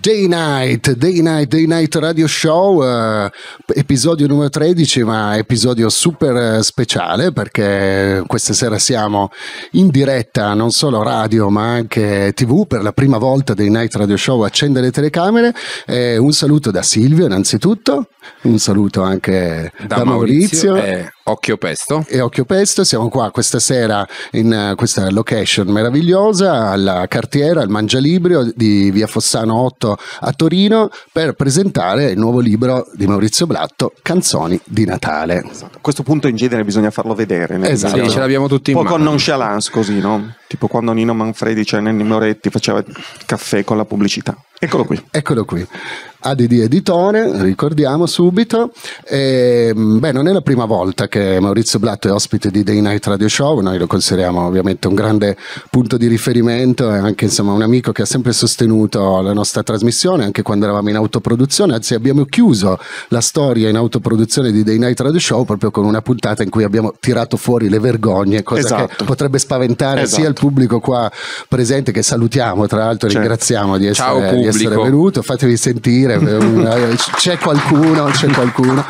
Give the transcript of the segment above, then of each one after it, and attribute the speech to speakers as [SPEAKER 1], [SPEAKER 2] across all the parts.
[SPEAKER 1] Day Night, Day Night, Day Night Radio Show, eh, episodio numero 13, ma episodio super eh, speciale perché questa sera siamo in diretta non solo radio ma anche tv per la prima volta Day Night Radio Show accende le telecamere. Eh, un saluto da Silvio innanzitutto, un saluto anche da, da Maurizio. Maurizio e... Occhio Pesto. E Occhio Pesto, siamo qua questa sera in eh, questa location meravigliosa alla cartiera, al Mangialibrio di via Fossano 8 a Torino per presentare il nuovo libro di Maurizio Blatto, Canzoni di Natale. Esatto. questo punto in genere bisogna farlo vedere. Esatto, video. ce
[SPEAKER 2] l'abbiamo tutti in mano. Un po' con
[SPEAKER 3] nonchalance così, no? Tipo quando Nino Manfredi, cioè Nenni Moretti, faceva il caffè con la
[SPEAKER 1] pubblicità. Eccolo qui. Eccolo qui. ADD Editore, ricordiamo subito. E, ehm, beh, non è la prima volta che Maurizio Blatto è ospite di Day Night Radio Show, noi lo consideriamo ovviamente un grande punto di riferimento e anche insomma, un amico che ha sempre sostenuto la nostra trasmissione, anche quando eravamo in autoproduzione, anzi abbiamo chiuso la storia in autoproduzione di Day Night Radio Show proprio con una puntata in cui abbiamo tirato fuori le vergogne, cosa esatto. che potrebbe spaventare esatto. sia il esatto. pubblico qua presente che salutiamo, tra l'altro certo. ringraziamo di essere, Ciao, di essere venuto, fatevi sentire dire, eh, c'è qualcuno, c'è qualcuno.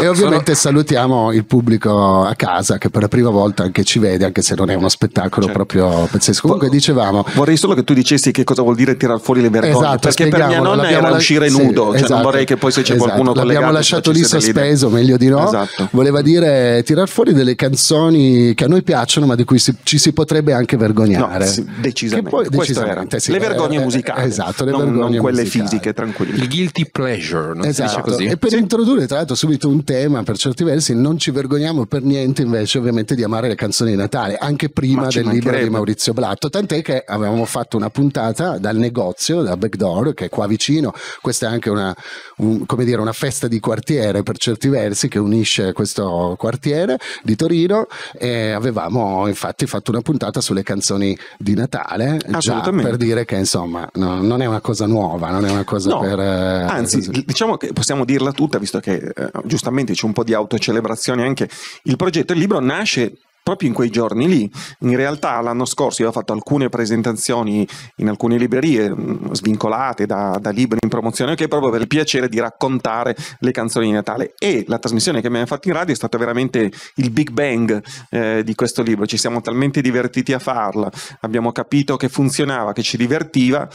[SPEAKER 1] E ovviamente Sono... salutiamo il pubblico a casa che per la prima volta anche ci vede, anche se non è uno spettacolo certo. proprio pazzesco. Comunque dicevamo... Vorrei solo che tu dicessi che cosa vuol dire tirar fuori le vergogne, esatto, perché per mia nonna era uscire sì, nudo, esatto, cioè non esatto. vorrei che poi
[SPEAKER 3] se c'è esatto, qualcuno che L'abbiamo lasciato lì sospeso,
[SPEAKER 1] meglio di no. Esatto. Voleva dire tirar fuori delle canzoni che a noi piacciono ma di cui si, ci si potrebbe anche vergognare. No, sì,
[SPEAKER 3] decisamente. Poi, decisamente sì, le vergogne eh, eh, musicali.
[SPEAKER 1] Esatto, le non, vergogne non quelle musicali. fisiche,
[SPEAKER 2] tranquilli il guilty pleasure, non esatto. E per sì.
[SPEAKER 1] introdurre tra l'altro subito un tema, per certi versi, non ci vergogniamo per niente invece ovviamente di amare le canzoni di Natale, anche prima del libro di Maurizio Blatto, tant'è che avevamo fatto una puntata dal negozio, da Backdoor, che è qua vicino, questa è anche una, un, dire, una festa di quartiere per certi versi che unisce questo quartiere di Torino e avevamo infatti fatto una puntata sulle canzoni di Natale, già per dire che insomma no, non è una cosa nuova, non è una cosa no. per eh, Anzi, sì,
[SPEAKER 3] sì. diciamo che possiamo dirla tutta, visto che eh, giustamente c'è un po' di autocelebrazione anche. Il progetto Il libro nasce proprio in quei giorni lì. In realtà l'anno scorso io ho fatto alcune presentazioni in alcune librerie mm, svincolate da, da libri in promozione, che okay, proprio per il piacere di raccontare le canzoni di Natale. E la trasmissione che mi hanno fatto in radio è stata veramente il big bang eh, di questo libro. Ci siamo talmente divertiti a farla, abbiamo capito che funzionava, che ci divertiva,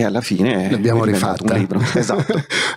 [SPEAKER 3] e alla fine l'abbiamo rifatto un libro.
[SPEAKER 1] Esatto.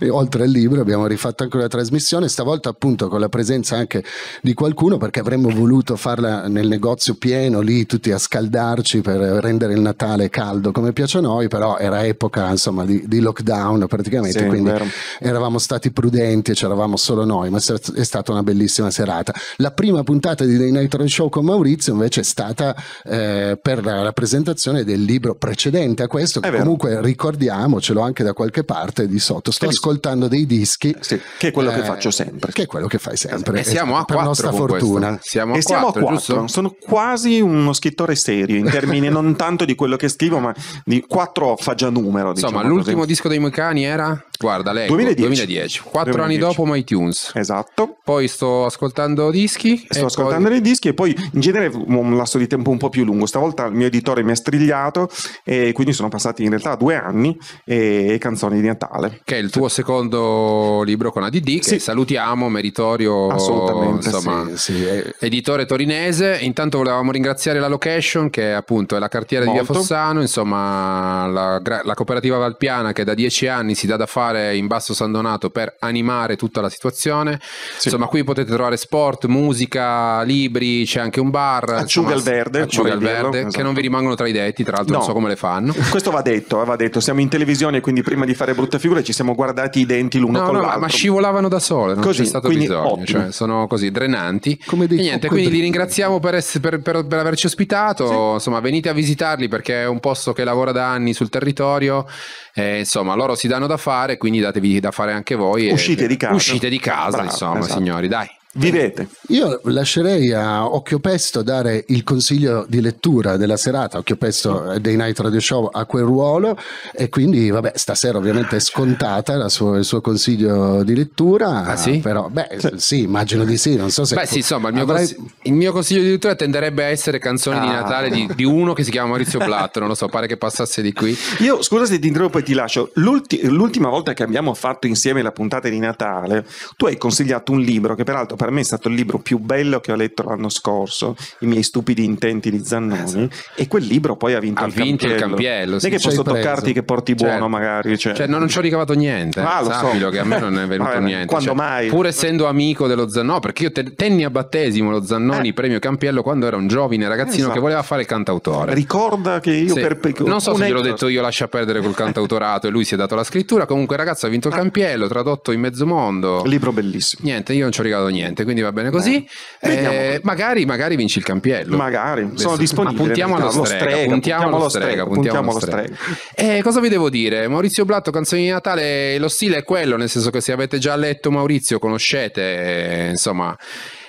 [SPEAKER 1] oltre al libro abbiamo rifatto anche la trasmissione, stavolta appunto con la presenza anche di qualcuno perché avremmo voluto farla nel negozio pieno, lì tutti a scaldarci per rendere il Natale caldo come piace a noi, però era epoca insomma di, di lockdown praticamente, sì, quindi eravamo stati prudenti e c'eravamo solo noi, ma è stata una bellissima serata. La prima puntata di The Night Road Show con Maurizio invece è stata eh, per la, la presentazione del libro precedente a questo, che comunque ricordiamocelo anche da qualche parte di sotto, sto ascoltando dei dischi. Sì, che è quello eh, che faccio sempre. Che è quello che fai sempre. E siamo a per nostra fortuna. Siamo a, e siamo a 4. Giusto? Sono quasi
[SPEAKER 3] uno scrittore serio, in termini non tanto di quello che scrivo, ma di 4 fa già numero. Insomma, diciamo l'ultimo
[SPEAKER 2] disco dei Moicani era?
[SPEAKER 3] Guarda, lei 2010. 2010. 4 2010. anni dopo My Tunes.
[SPEAKER 2] Esatto. Poi sto ascoltando dischi. Sto ascoltando
[SPEAKER 3] poi... dei dischi e poi in genere un lasso di tempo un po' più lungo. Stavolta il mio editore mi ha strigliato e quindi sono passati in realtà due anni anni e Canzoni di Natale.
[SPEAKER 2] Che è il tuo secondo libro con ADD, sì. salutiamo, meritorio, insomma, sì, sì. editore torinese. Intanto volevamo ringraziare la location che appunto è la cartiera Molto. di Via Fossano, insomma la, la, cooperativa Valpiana che da dieci anni si dà da fare in Basso San Donato per animare tutta la situazione. Insomma qui potete trovare sport, musica, libri, c'è anche un bar. Acciuga al verde. Acciuga al verde, esatto. che non
[SPEAKER 3] vi esatto. rimangono tra i detti, tra l'altro no. non so come le fanno. Questo va detto, eh, va detto detto siamo in televisione quindi prima di fare brutte figure ci siamo guardati i denti l'uno no, con no, l'altro. Ma,
[SPEAKER 2] scivolavano da sole, non così, c'è stato bisogno, cioè, sono così drenanti. Come e niente, quindi li ringraziamo per, ess- per, per, per averci ospitato, sì. insomma venite a visitarli perché è un posto che lavora da anni sul territorio, eh, insomma loro si danno da fare, quindi datevi da fare anche voi. Uscite e, di casa. Uscite di casa, Bravo, insomma esatto. signori, dai.
[SPEAKER 1] Vivete. Io lascerei a Occhio Pesto dare il consiglio di lettura della serata, Occhio Pesto dei Night Radio Show a quel ruolo e quindi vabbè stasera ovviamente è scontata sua, il suo consiglio di lettura. Ah sì? Però beh sì, immagino di sì, non so se... Beh sì insomma il mio, avrai...
[SPEAKER 2] cons- il mio consiglio di lettura tenderebbe a essere
[SPEAKER 3] canzoni ah. di Natale di, di, uno che si chiama Maurizio Platt, non lo so, pare che passasse di qui. Io scusa se ti interrompo e ti lascio, L'ulti- l'ultima volta che abbiamo fatto insieme la puntata di Natale tu hai consigliato un libro che peraltro per me è stato il libro più bello che ho letto l'anno scorso, I miei stupidi intenti di Zannoni, eh, e quel libro poi ha vinto, ha il, vinto campiello. il campiello. Sì, non è che posso preso. toccarti che porti certo. buono magari. Cioè. cioè non, non ci ho
[SPEAKER 2] ricavato niente,
[SPEAKER 3] ah, sappilo so. che a me non è venuto Vabbè, niente. Quando cioè, mai? Pur
[SPEAKER 2] essendo amico dello Zannoni, perché io tenni a battesimo lo Zannoni eh. premio campiello quando era un giovine ragazzino esatto. che voleva fare il cantautore.
[SPEAKER 3] Ricorda che io sì. per, per... Non so se gliel'ho detto
[SPEAKER 2] io lascia perdere col cantautorato e lui si è dato la scrittura, comunque ragazzo ha vinto il ah. campiello, tradotto in mezzo mondo. Libro bellissimo. Niente, io non ci ho ricavato niente niente, quindi va bene così. Eh, magari, magari, vinci il campiello. Magari, sono disponibile. Puntiamo allo strega, strega, puntiamo allo strega, puntiamo allo strega. Eh, cosa vi devo dire? Maurizio Blatto, canzoni di Natale, lo stile è quello, nel senso che se avete già letto Maurizio, conoscete, eh, insomma...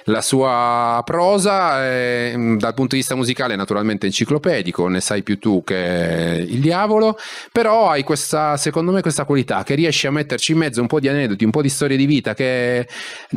[SPEAKER 2] La sua prosa, è, mm, dal punto di vista musicale, è naturalmente enciclopedico, ne sai più tu che il diavolo, però hai questa, secondo me, questa qualità che riesci a metterci in mezzo un po' di aneddoti, un po' di storie di vita che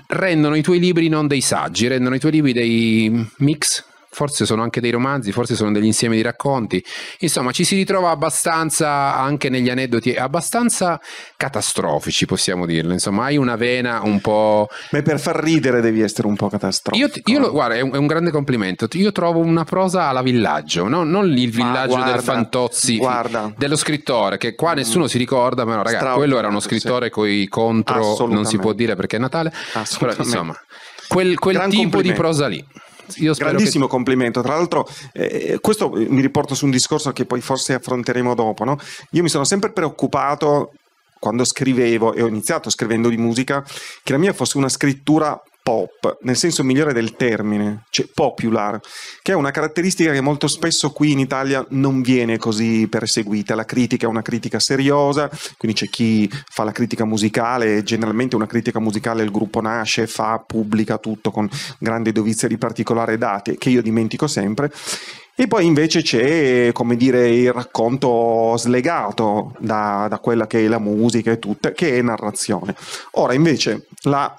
[SPEAKER 2] rendono i tuoi libri non dei saggi, rendono i tuoi libri dei mix forse sono anche dei romanzi, forse sono degli insiemi di racconti. Insomma, ci si ritrova abbastanza anche negli aneddoti abbastanza catastrofici, possiamo dirlo. Insomma, hai una vena un po'. Ma per far ridere devi essere un po' catastrofico. Io, io lo, guarda, è un, è un, grande complimento. Io trovo una prosa alla villaggio, no? non il villaggio guarda, del Fantozzi, guarda. dello scrittore, che qua mm. nessuno si ricorda, ma no, ragazzi, quello era uno scrittore sì. coi contro, non si può dire perché è Natale. Però, insomma, quel, quel tipo di prosa lì. Certo. Io Grandissimo
[SPEAKER 3] che... complimento. Tra l'altro, eh, eh questo eh, mi riporta su un discorso che poi forse affronteremo dopo. No? Io mi sono sempre preoccupato quando scrivevo e ho iniziato scrivendo di musica, che la mia fosse una scrittura pop, nel senso migliore del termine, cioè popular, che è una caratteristica che molto spesso qui in Italia non viene così perseguita. La critica è una critica seriosa, quindi c'è chi fa la critica musicale, generalmente una critica musicale il gruppo nasce, fa, pubblica tutto con grande dovizia di particolari date, che io dimentico sempre. E poi invece c'è, come dire, il racconto slegato da, da quella che è la musica e tutto, che è narrazione. Ora invece la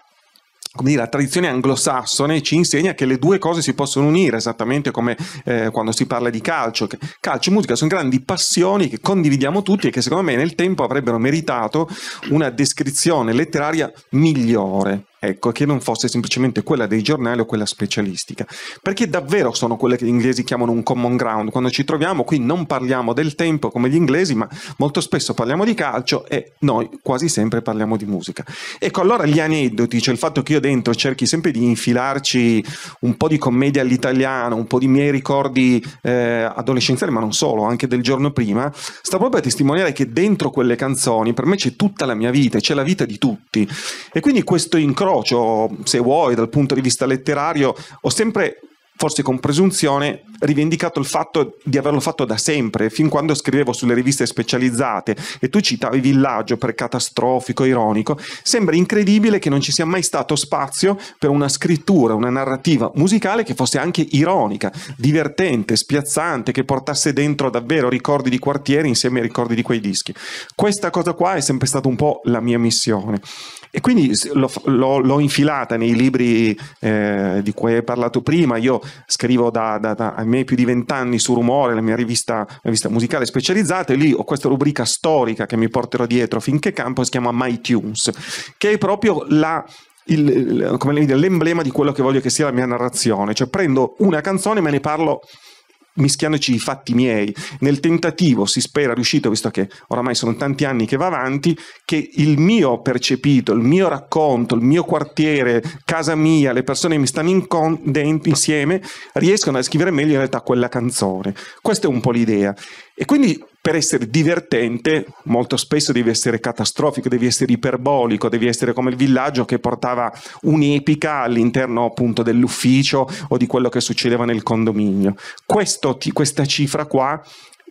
[SPEAKER 3] come dire, la tradizione anglosassone ci insegna che le due cose si possono unire, esattamente come eh, quando si parla di calcio. Calcio e musica sono grandi passioni che condividiamo tutti e che secondo me nel tempo avrebbero meritato una descrizione letteraria migliore ecco, che non fosse semplicemente quella dei giornali o quella specialistica, perché davvero sono quelle che gli inglesi chiamano un common ground, quando ci troviamo qui non parliamo del tempo come gli inglesi, ma molto spesso parliamo di calcio e noi quasi sempre parliamo di musica. Ecco, allora gli aneddoti, cioè il fatto che io dentro cerchi sempre di infilarci un po' di commedia all'italiano, un po' di miei ricordi eh, adolescenziali, ma non solo, anche del giorno prima, sta proprio a testimoniare che dentro quelle canzoni per me c'è tutta la mia vita, c'è la vita di tutti. E quindi questo incrocio approccio, se vuoi, dal punto di vista letterario, ho sempre forse con presunzione, rivendicato il fatto di averlo fatto da sempre, fin quando scrivevo sulle riviste specializzate e tu citavi Villaggio per catastrofico, ironico, sembra incredibile che non ci sia mai stato spazio per una scrittura, una narrativa musicale che fosse anche ironica, divertente, spiazzante, che portasse dentro davvero ricordi di quartieri insieme ai ricordi di quei dischi. Questa cosa qua è sempre stata un po' la mia missione. E quindi l'ho, l'ho, l'ho infilata nei libri eh, di cui hai parlato prima. Io scrivo da, da, da me più di vent'anni su Rumore, la mia rivista, rivista, musicale specializzata, e lì ho questa rubrica storica che mi porterò dietro finché campo, si chiama My Tunes, che è proprio la, il, l'emblema di quello che voglio che sia la mia narrazione. Cioè prendo una canzone e me ne parlo mischiandoci i fatti miei, nel tentativo, si spera riuscito, visto che oramai sono tanti anni che va avanti, che il mio percepito, il mio racconto, il mio quartiere, casa mia, le persone che mi stanno in con- dentro, insieme, riescono a scrivere meglio in realtà quella canzone. Questa è un po' l'idea. E quindi per essere divertente, molto spesso devi essere catastrofico, devi essere iperbolico, devi essere come il villaggio che portava un'epica all'interno appunto dell'ufficio o di quello che succedeva nel condominio. Ti, questa cifra qua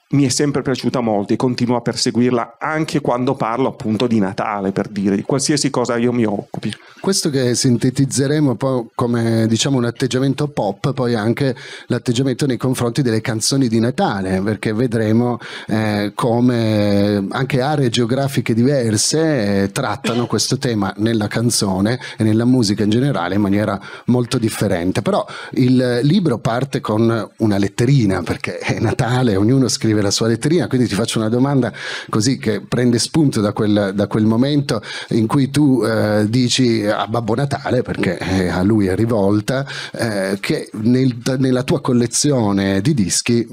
[SPEAKER 3] mi è sempre piaciuta molto e continuo a perseguirla anche quando parlo appunto di Natale, per dire, di qualsiasi cosa io mi occupi.
[SPEAKER 1] Questo che sintetizzeremo poi come diciamo un atteggiamento pop, poi anche l'atteggiamento nei confronti delle canzoni di Natale, perché vedremo eh, come anche aree geografiche diverse eh, trattano questo tema nella canzone e nella musica in generale in maniera molto differente. Però il libro parte con una letterina, perché è Natale, ognuno scrive scrive la sua letterina, quindi ti faccio una domanda così che prende spunto da quel, da quel momento in cui tu eh, dici a Babbo Natale, perché eh, a lui è rivolta, eh, che nel, nella tua collezione di dischi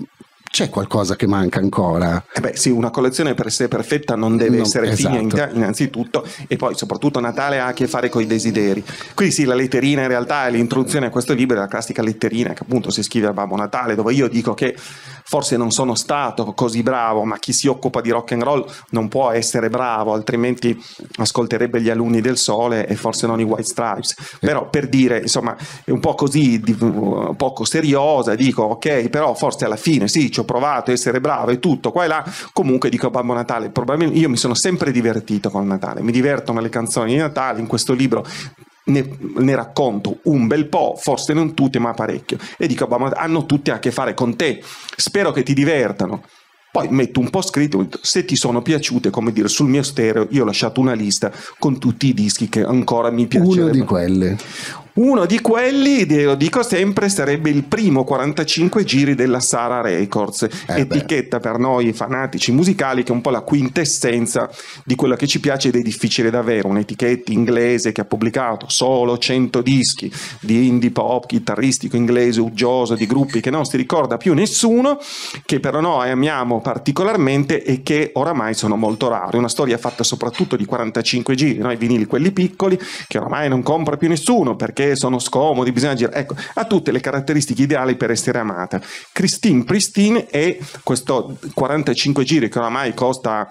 [SPEAKER 1] c'è qualcosa che manca ancora.
[SPEAKER 3] Eh beh, sì, una collezione per sé perfetta non deve no, essere esatto. fine, innanzitutto, e poi soprattutto Natale ha a che fare con i desideri. Quindi sì, la letterina in realtà è l'introduzione a questo libro, è la classica letterina che appunto si scrive a Babbo Natale, dove io dico che forse non sono stato così bravo, ma chi si occupa di rock and roll non può essere bravo, altrimenti ascolterebbe gli alunni del sole e forse non i White Stripes. Però per dire, insomma, è un po' così, poco seriosa, dico ok, però forse alla fine sì, ci ho provato a essere bravo e tutto, qua e là, comunque dico Babbo Natale, probabilmente io mi sono sempre divertito con Natale, mi divertono le canzoni di Natale, in questo libro ne, ne, racconto un bel po', forse non tutte, ma parecchio. E dico, hanno tutte a che fare con te. Spero che ti divertano. Poi metto un po' scritto, se ti sono piaciute, come dire, sul mio stereo io ho lasciato una lista con tutti i dischi che ancora mi piacciono. Uno di quelle. Uno di quelli, lo dico sempre, sarebbe il primo 45 giri della Sara Records, eh etichetta beh. per noi fanatici musicali che è un po' la quintessenza di quello che ci piace ed è difficile da avere, un'etichetta inglese che ha pubblicato solo 100 dischi di indie pop chitarristico inglese uggioso di gruppi che non si ricorda più nessuno, che però noi amiamo particolarmente e che oramai sono molto rari, una storia fatta soprattutto di 45 giri, i vinili quelli piccoli che oramai non compra più nessuno perché perché sono scomodi, bisogna girare. Ecco, ha tutte le caratteristiche ideali per essere amata. Christine Pristine è questo 45 giri che oramai costa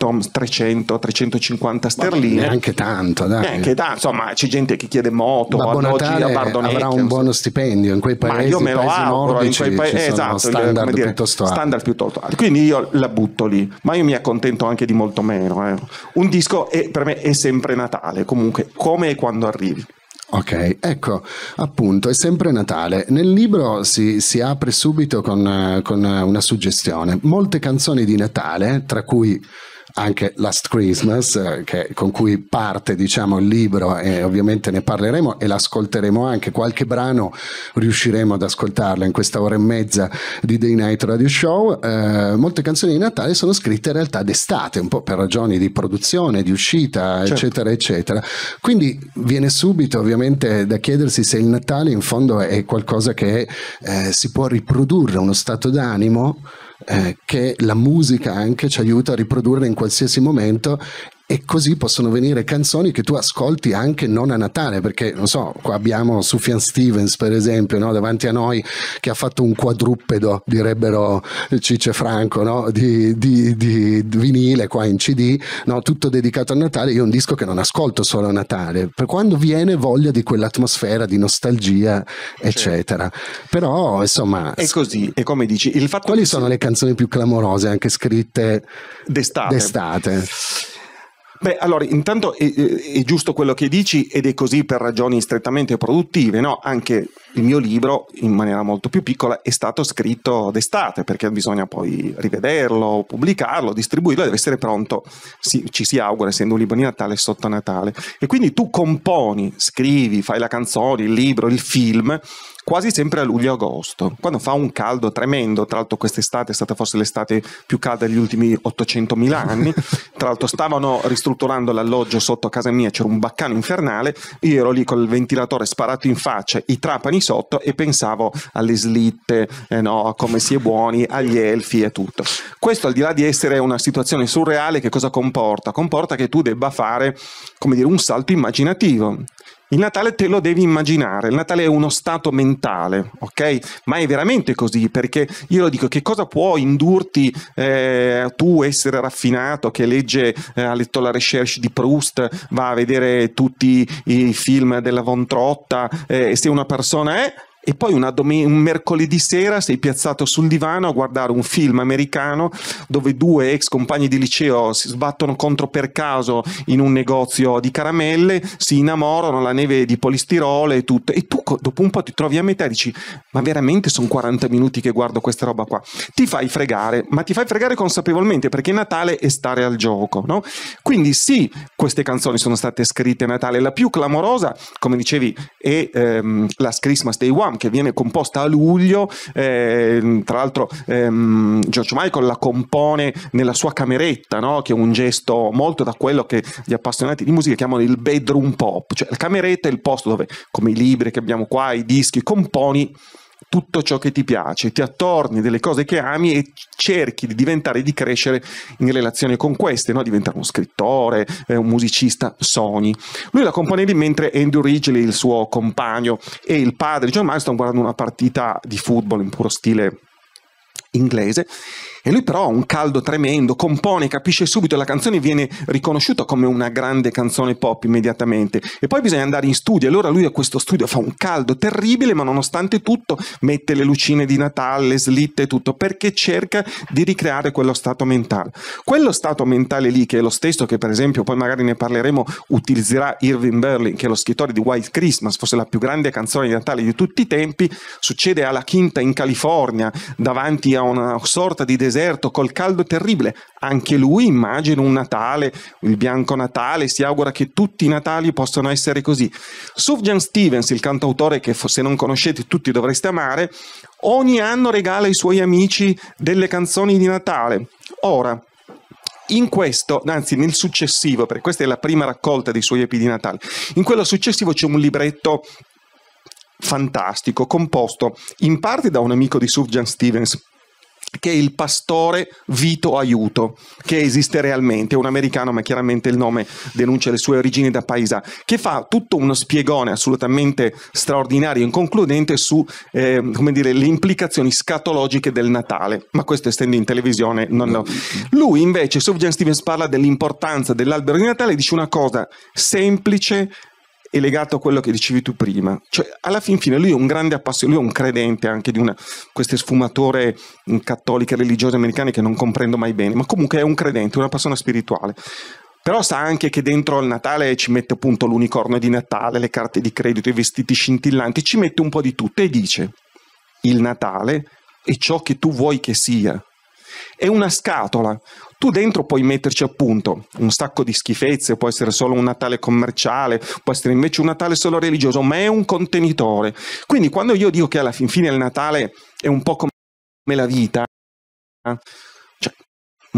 [SPEAKER 3] 300-350 sterline. Neanche tanto, dai. Neanche tanto, insomma, c'è gente che
[SPEAKER 1] chiede moto, Babbo alloggi a Bardonecchia. avrà un buono stipendio in quei paesi. Ma io me lo paesi auguro, in quei paesi, esatto, eh, standard, dire, piuttosto standard
[SPEAKER 3] piuttosto alto. Quindi io la butto lì, ma io mi accontento anche di
[SPEAKER 1] molto meno.
[SPEAKER 3] Eh. Un disco è, per me è sempre Natale, comunque, come e quando arrivi.
[SPEAKER 1] Ok, ecco, appunto, è sempre Natale. Nel libro si, si apre subito con, eh, con una suggestione. Molte canzoni di Natale, tra cui anche Last Christmas, eh, che, con cui parte diciamo, il libro e ovviamente ne parleremo e l'ascolteremo anche. Qualche brano riusciremo ad ascoltarla in questa ora e mezza di Day Night Radio Show. Eh, molte canzoni di Natale sono scritte in realtà d'estate, un po' per ragioni di produzione, di uscita, certo. eccetera, eccetera. Quindi viene subito ovviamente da chiedersi se il Natale in fondo è qualcosa che eh, si può riprodurre, uno stato d'animo eh, che la musica anche ci aiuta a riprodurre in qualsiasi momento e così possono venire canzoni che tu ascolti anche non a Natale, perché non so, qua abbiamo Sufjan Stevens per esempio, no? davanti a noi che ha fatto un quadrupedo, direbbero Cice Franco, no? di, di, di, vinile qua in CD, no? tutto dedicato a Natale, io un disco che non ascolto solo a Natale, per quando viene voglia di quell'atmosfera di nostalgia, certo. eccetera. Però insomma... È così, e come dici, il fatto quali sono si... le canzoni più clamorose anche scritte d'estate? d'estate?
[SPEAKER 3] Beh, allora, intanto è, è, giusto quello che dici ed è così per ragioni strettamente produttive, no? Anche il mio libro, in maniera molto più piccola, è stato scritto d'estate, perché bisogna poi rivederlo, pubblicarlo, distribuirlo, deve essere pronto, si, ci si augura, essendo un libro di Natale, sotto Natale. E quindi tu componi, scrivi, fai la canzone, il libro, il film, quasi sempre a luglio-agosto, quando fa un caldo tremendo, tra l'altro quest'estate è stata forse l'estate più calda degli ultimi 800.000 anni, tra l'altro stavano ristrutturando l'alloggio sotto casa mia, c'era un baccano infernale, io ero lì col ventilatore sparato in faccia, i trapani sotto e pensavo alle slitte, eh no, come si è buoni, agli elfi e tutto. Questo al di là di essere una situazione surreale, che cosa comporta? Comporta che tu debba fare, come dire, un salto immaginativo il Natale te lo devi immaginare, il Natale è uno stato mentale, ok? Ma è veramente così, perché io lo dico, che cosa può indurti eh, tu essere raffinato, che legge eh, ha letto la recherche di Proust, va a vedere tutti i film della Von Trotta, eh, se una persona è e poi domen- un mercoledì sera sei piazzato sul divano a guardare un film americano dove due ex compagni di liceo si sbattono contro per caso in un negozio di caramelle, si innamorano, la neve di polistirolo e tutto. E tu dopo un po' ti trovi a metà e dici ma veramente sono 40 minuti che guardo questa roba qua. Ti fai fregare, ma ti fai fregare consapevolmente perché Natale è stare al gioco, no? Quindi sì, queste canzoni sono state scritte a Natale. La più clamorosa, come dicevi, è ehm, la Christmas Day One che viene composta a luglio, eh, tra l'altro ehm, George Michael la compone nella sua cameretta, no? che è un gesto molto da quello che gli appassionati di musica chiamano il bedroom pop, cioè la cameretta è il posto dove, come i libri che abbiamo qua, i dischi, componi tutto ciò che ti piace, ti attorni delle cose che ami e cerchi di diventare, e di crescere in relazione con queste, no? diventare uno scrittore, eh, un musicista, sogni. Lui la compone lì mentre Andrew Ridgely, il suo compagno e il padre John Miles stanno guardando una partita di football in puro stile inglese e lui però ha un caldo tremendo, compone, capisce subito, la canzone viene riconosciuta come una grande canzone pop immediatamente. E poi bisogna andare in studio, allora lui a questo studio fa un caldo terribile, ma nonostante tutto mette le lucine di Natale, slitte e tutto, perché cerca di ricreare quello stato mentale. Quello stato mentale lì, che è lo stesso che per esempio, poi magari ne parleremo, utilizzerà Irving Berlin, che è lo scrittore di White Christmas, forse la più grande canzone di Natale di tutti i tempi, succede alla Quinta in California, davanti a una sorta di deserto deserto, col caldo terribile. Anche lui immagina un Natale, il bianco Natale, si augura che tutti i Natali possano essere così. Sufjan Stevens, il cantautore che se non conoscete tutti dovreste amare, ogni anno regala ai suoi amici delle canzoni di Natale. Ora, in questo, anzi nel successivo, perché questa è la prima raccolta dei suoi epi di Natale, in quello successivo c'è un libretto fantastico, composto in parte da un amico di Surgeon Stevens, che è il pastore Vito Aiuto, che esiste realmente, è un americano, ma chiaramente il nome denuncia le sue origini da paesà, che fa tutto uno spiegone assolutamente straordinario e inconcludente su eh, dire, le implicazioni scatologiche del Natale, ma questo essendo in televisione non lo... Lui invece, Sufjan Stevens parla dell'importanza dell'albero di Natale, dice una cosa semplice, è legato a quello che dicevi tu prima. Cioè, alla fin fine lui è un grande appassionato, lui è un credente anche di una, queste sfumature mm, cattoliche, religiose americane che non comprendo mai bene, ma comunque è un credente, una persona spirituale. Però sa anche che dentro al Natale ci mette appunto l'unicorno di Natale, le carte di credito, i vestiti scintillanti, ci mette un po' di tutto e dice il Natale è ciò che tu vuoi che sia è una scatola. Tu dentro puoi metterci appunto un sacco di schifezze, può essere solo un Natale commerciale, può essere invece un Natale solo religioso, ma è un contenitore. Quindi quando io dico che alla fin fine il Natale è un po' come la vita,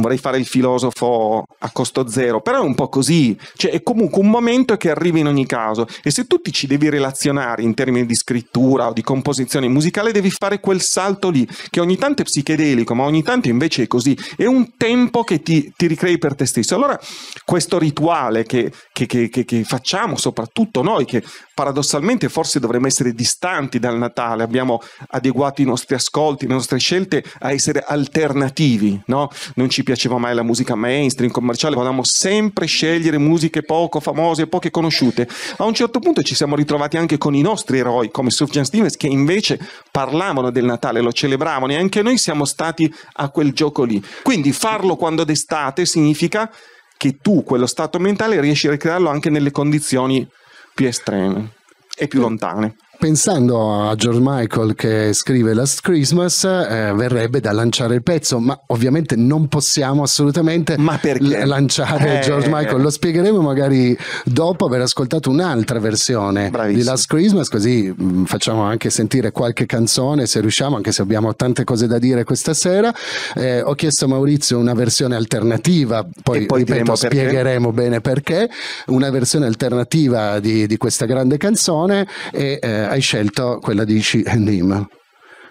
[SPEAKER 3] vorrei fare il filosofo a costo zero, però è un po' così, cioè è comunque un momento che arriva in ogni caso e se tu ti ci devi relazionare in termini di scrittura o di composizione musicale devi fare quel salto lì, che ogni tanto è psichedelico, ma ogni tanto invece è così, è un tempo che ti, ti ricrei per te stesso. Allora questo rituale che, che, che, che facciamo soprattutto noi, che paradossalmente forse dovremmo essere distanti dal Natale, abbiamo adeguato i nostri ascolti, le nostre scelte a essere alternativi, no? non ci piaceva mai la musica mainstream, commerciale, volevamo sempre scegliere musiche poco famose, poche conosciute. A un certo punto ci siamo ritrovati anche con i nostri eroi come Sufjan Stevens che invece parlavano del Natale, lo celebravano e anche noi siamo stati a quel gioco lì. Quindi farlo quando d'estate significa che tu quello stato mentale riesci a ricrearlo anche nelle condizioni più estreme e più lontane
[SPEAKER 1] pensando a George Michael che scrive Last Christmas, eh, verrebbe da lanciare il pezzo, ma ovviamente non possiamo assolutamente lanciare eh. George Michael. Lo spiegheremo magari dopo aver ascoltato un'altra versione Bravissimo. di Last Christmas, così mm, facciamo anche sentire qualche canzone se riusciamo, anche se abbiamo tante cose da dire questa sera. Eh, ho chiesto a Maurizio una versione alternativa, poi, poi ripeto, spiegheremo bene perché, una versione alternativa di, di questa grande canzone. E, eh, hai scelto quella di She and Him.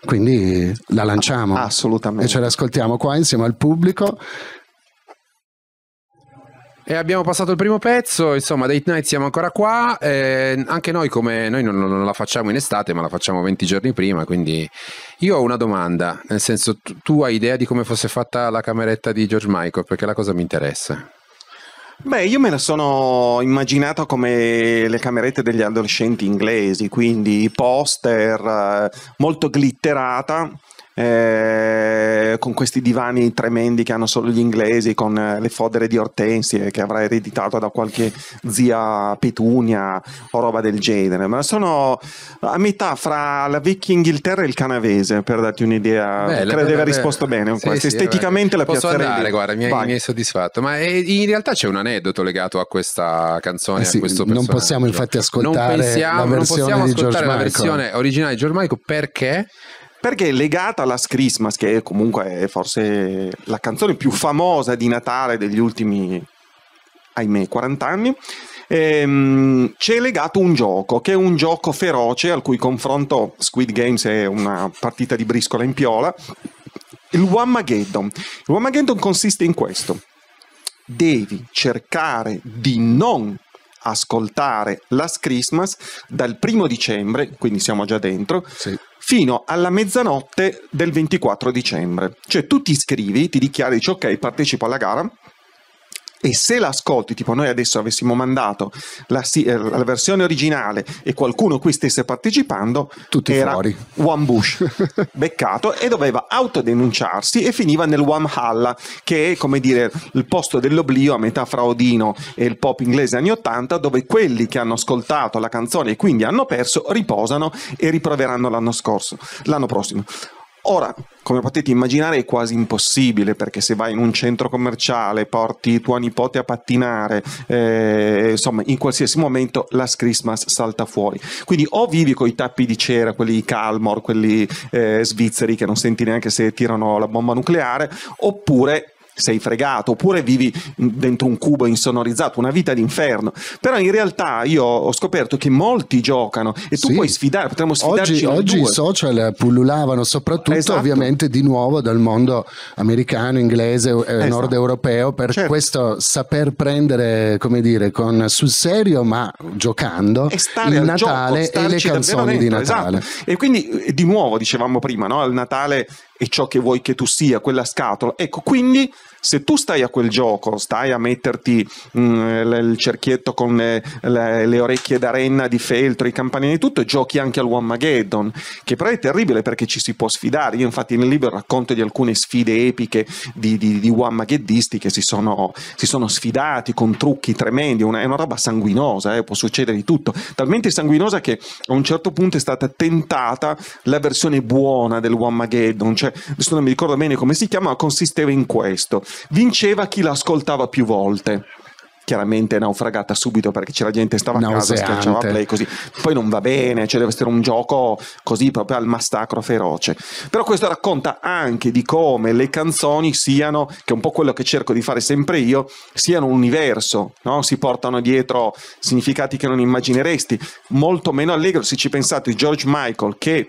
[SPEAKER 1] Quindi la lanciamo. Ah, assolutamente. E ce l'ascoltiamo qua insieme al pubblico.
[SPEAKER 2] E abbiamo passato il primo pezzo, insomma, Date Night siamo ancora qua, eh, anche noi come noi non, non, la facciamo in estate, ma la facciamo 20 giorni prima, quindi io ho una domanda, nel senso tu, tu hai idea di come fosse fatta la cameretta di George Michael, perché la cosa mi interessa.
[SPEAKER 3] Beh, io me la sono immaginata come le camerette degli adolescenti inglesi, quindi poster eh, molto glitterata eh, con questi divani tremendi che hanno solo gli inglesi, con eh, le fodere di ortensie eh, che avrà ereditato da qualche zia petunia o roba del genere, ma sono a metà fra la vecchia Inghilterra e il canavese, per darti un'idea. Bella, Credo di aver risposto bene. Sì, sì, Esteticamente la Posso piazzerei. andare, guarda, mi hai, mi hai soddisfatto,
[SPEAKER 2] ma è, in realtà c'è un aneddoto legato a questa canzone, eh sì, a questo personaggio. Non possiamo infatti
[SPEAKER 1] ascoltare non pensiamo,
[SPEAKER 2] la versione non possiamo ascoltare la versione
[SPEAKER 3] originale di George Michael perché perché è legata alla Christmas, che comunque è forse la canzone più famosa di Natale degli ultimi, ahimè, 40 anni, ehm, c'è legato un gioco, che è un gioco feroce al cui confronto Squid Games è una partita di briscola in piola, il Wamageddon. Il Wamageddon consiste in questo. Devi cercare di non ascoltare Last Christmas dal primo dicembre, quindi siamo già dentro, sì fino alla mezzanotte del 24 dicembre. Cioè tu ti iscrivi, ti dichiari, dici ok, partecipo alla gara, e se l'ascolti, tipo noi adesso avessimo mandato la, eh, la versione originale e qualcuno qui stesse partecipando, Tutti era fuori. One Bush beccato e doveva autodenunciarsi e finiva nel One Halla, che è come dire il posto dell'oblio a metà fra Odino e il pop inglese anni 80, dove quelli che hanno ascoltato la canzone e quindi hanno perso riposano e riproveranno l'anno scorso, l'anno prossimo. Ora, come potete immaginare, è quasi impossibile perché se vai in un centro commerciale, porti tua nipote a pattinare, eh, insomma, in qualsiasi momento la Christmas salta fuori. Quindi o vivi con i tappi di cera, quelli Calmor, quelli eh, svizzeri che non senti neanche se tirano la bomba nucleare, oppure sei fregato, oppure vivi dentro un cubo insonorizzato, una vita d'inferno. Però in realtà io ho scoperto che molti giocano e tu sì. puoi sfidare, potremmo sfidarci Oggi, oggi i
[SPEAKER 1] social pullulavano soprattutto esatto. ovviamente di nuovo dal mondo americano, inglese, eh, esatto. nord europeo per certo. questo saper prendere, come dire, con, sul serio ma giocando il Natale gioco, e le canzoni di Natale.
[SPEAKER 3] Esatto. E quindi eh, di nuovo dicevamo prima, no? il Natale è ciò che vuoi che tu sia, quella scatola. Ecco, quindi se tu stai a quel gioco, stai a metterti mh, mm, il cerchietto con le, le, le, orecchie da renna di feltro, i campanini e tutto, e giochi anche al Wamageddon, che però è terribile perché ci si può sfidare. Io infatti nel libro racconto di alcune sfide epiche di, di, di Wamagheddisti che si sono, si sono, sfidati con trucchi tremendi, una, è una roba sanguinosa, eh, può succedere di tutto, talmente sanguinosa che a un certo punto è stata tentata la versione buona del Wamageddon, cioè adesso non mi ricordo bene come si chiama, ma consisteva in questo. Vinceva chi l'ascoltava più volte chiaramente è naufragata subito perché c'era gente che stava a casa, schiacciava play così. Poi non va bene, cioè deve essere un gioco così proprio al massacro feroce. Però questo racconta anche di come le canzoni siano, che è un po' quello che cerco di fare sempre io, siano un universo, no? si portano dietro significati che non immagineresti. Molto meno allegro, se ci pensate, George Michael che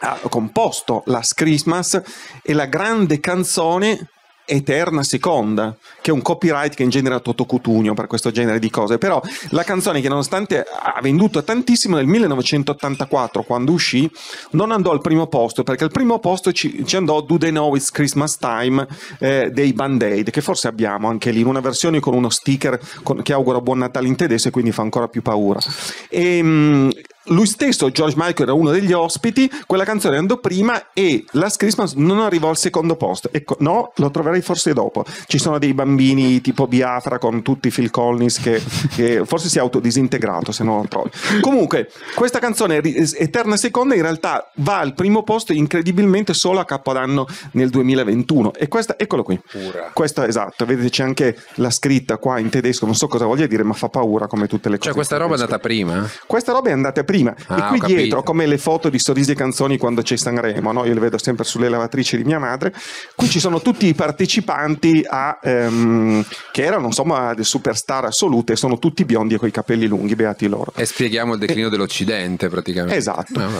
[SPEAKER 3] ha composto Last Christmas e la grande canzone Eterna Seconda, che è un copyright che in genere ha Toto Cutugno per questo genere di cose, però la canzone che nonostante ha venduto tantissimo nel 1984 quando uscì, non andò al primo posto, perché al primo posto ci, ci andò Do They Know It's Christmas Time eh, dei Band-Aid, che forse abbiamo anche lì in una versione con uno sticker con, che augura Buon Natale in tedesco e quindi fa ancora più paura. E, ehm, lui stesso, George Michael, era uno degli ospiti, quella canzone andò prima e Last Christmas non arrivò al secondo posto. Ecco, no, lo troverai forse dopo. Ci sono dei bambini tipo Biafra con tutti Phil Collins che, che forse si è autodisintegrato se non lo trovi. Comunque, questa canzone Eterna Seconda in realtà va al primo posto incredibilmente solo a Capodanno nel 2021. E questa, eccolo qui. Pura. Questa, esatto, vedete c'è anche la scritta qua in tedesco, non so cosa voglia dire, ma fa paura come tutte le cioè, cose. Cioè questa roba è andata prima? Questa roba è andata prima prima. Ah, e qui dietro, come le foto di sorrisi e canzoni quando c'è Sanremo, no? io le vedo sempre sulle lavatrici di mia madre, qui ci sono tutti i partecipanti a, ehm, che erano insomma delle superstar assolute, sono tutti biondi e coi capelli lunghi, beati loro. E spieghiamo il declino e... dell'Occidente praticamente. Esatto. No, ah,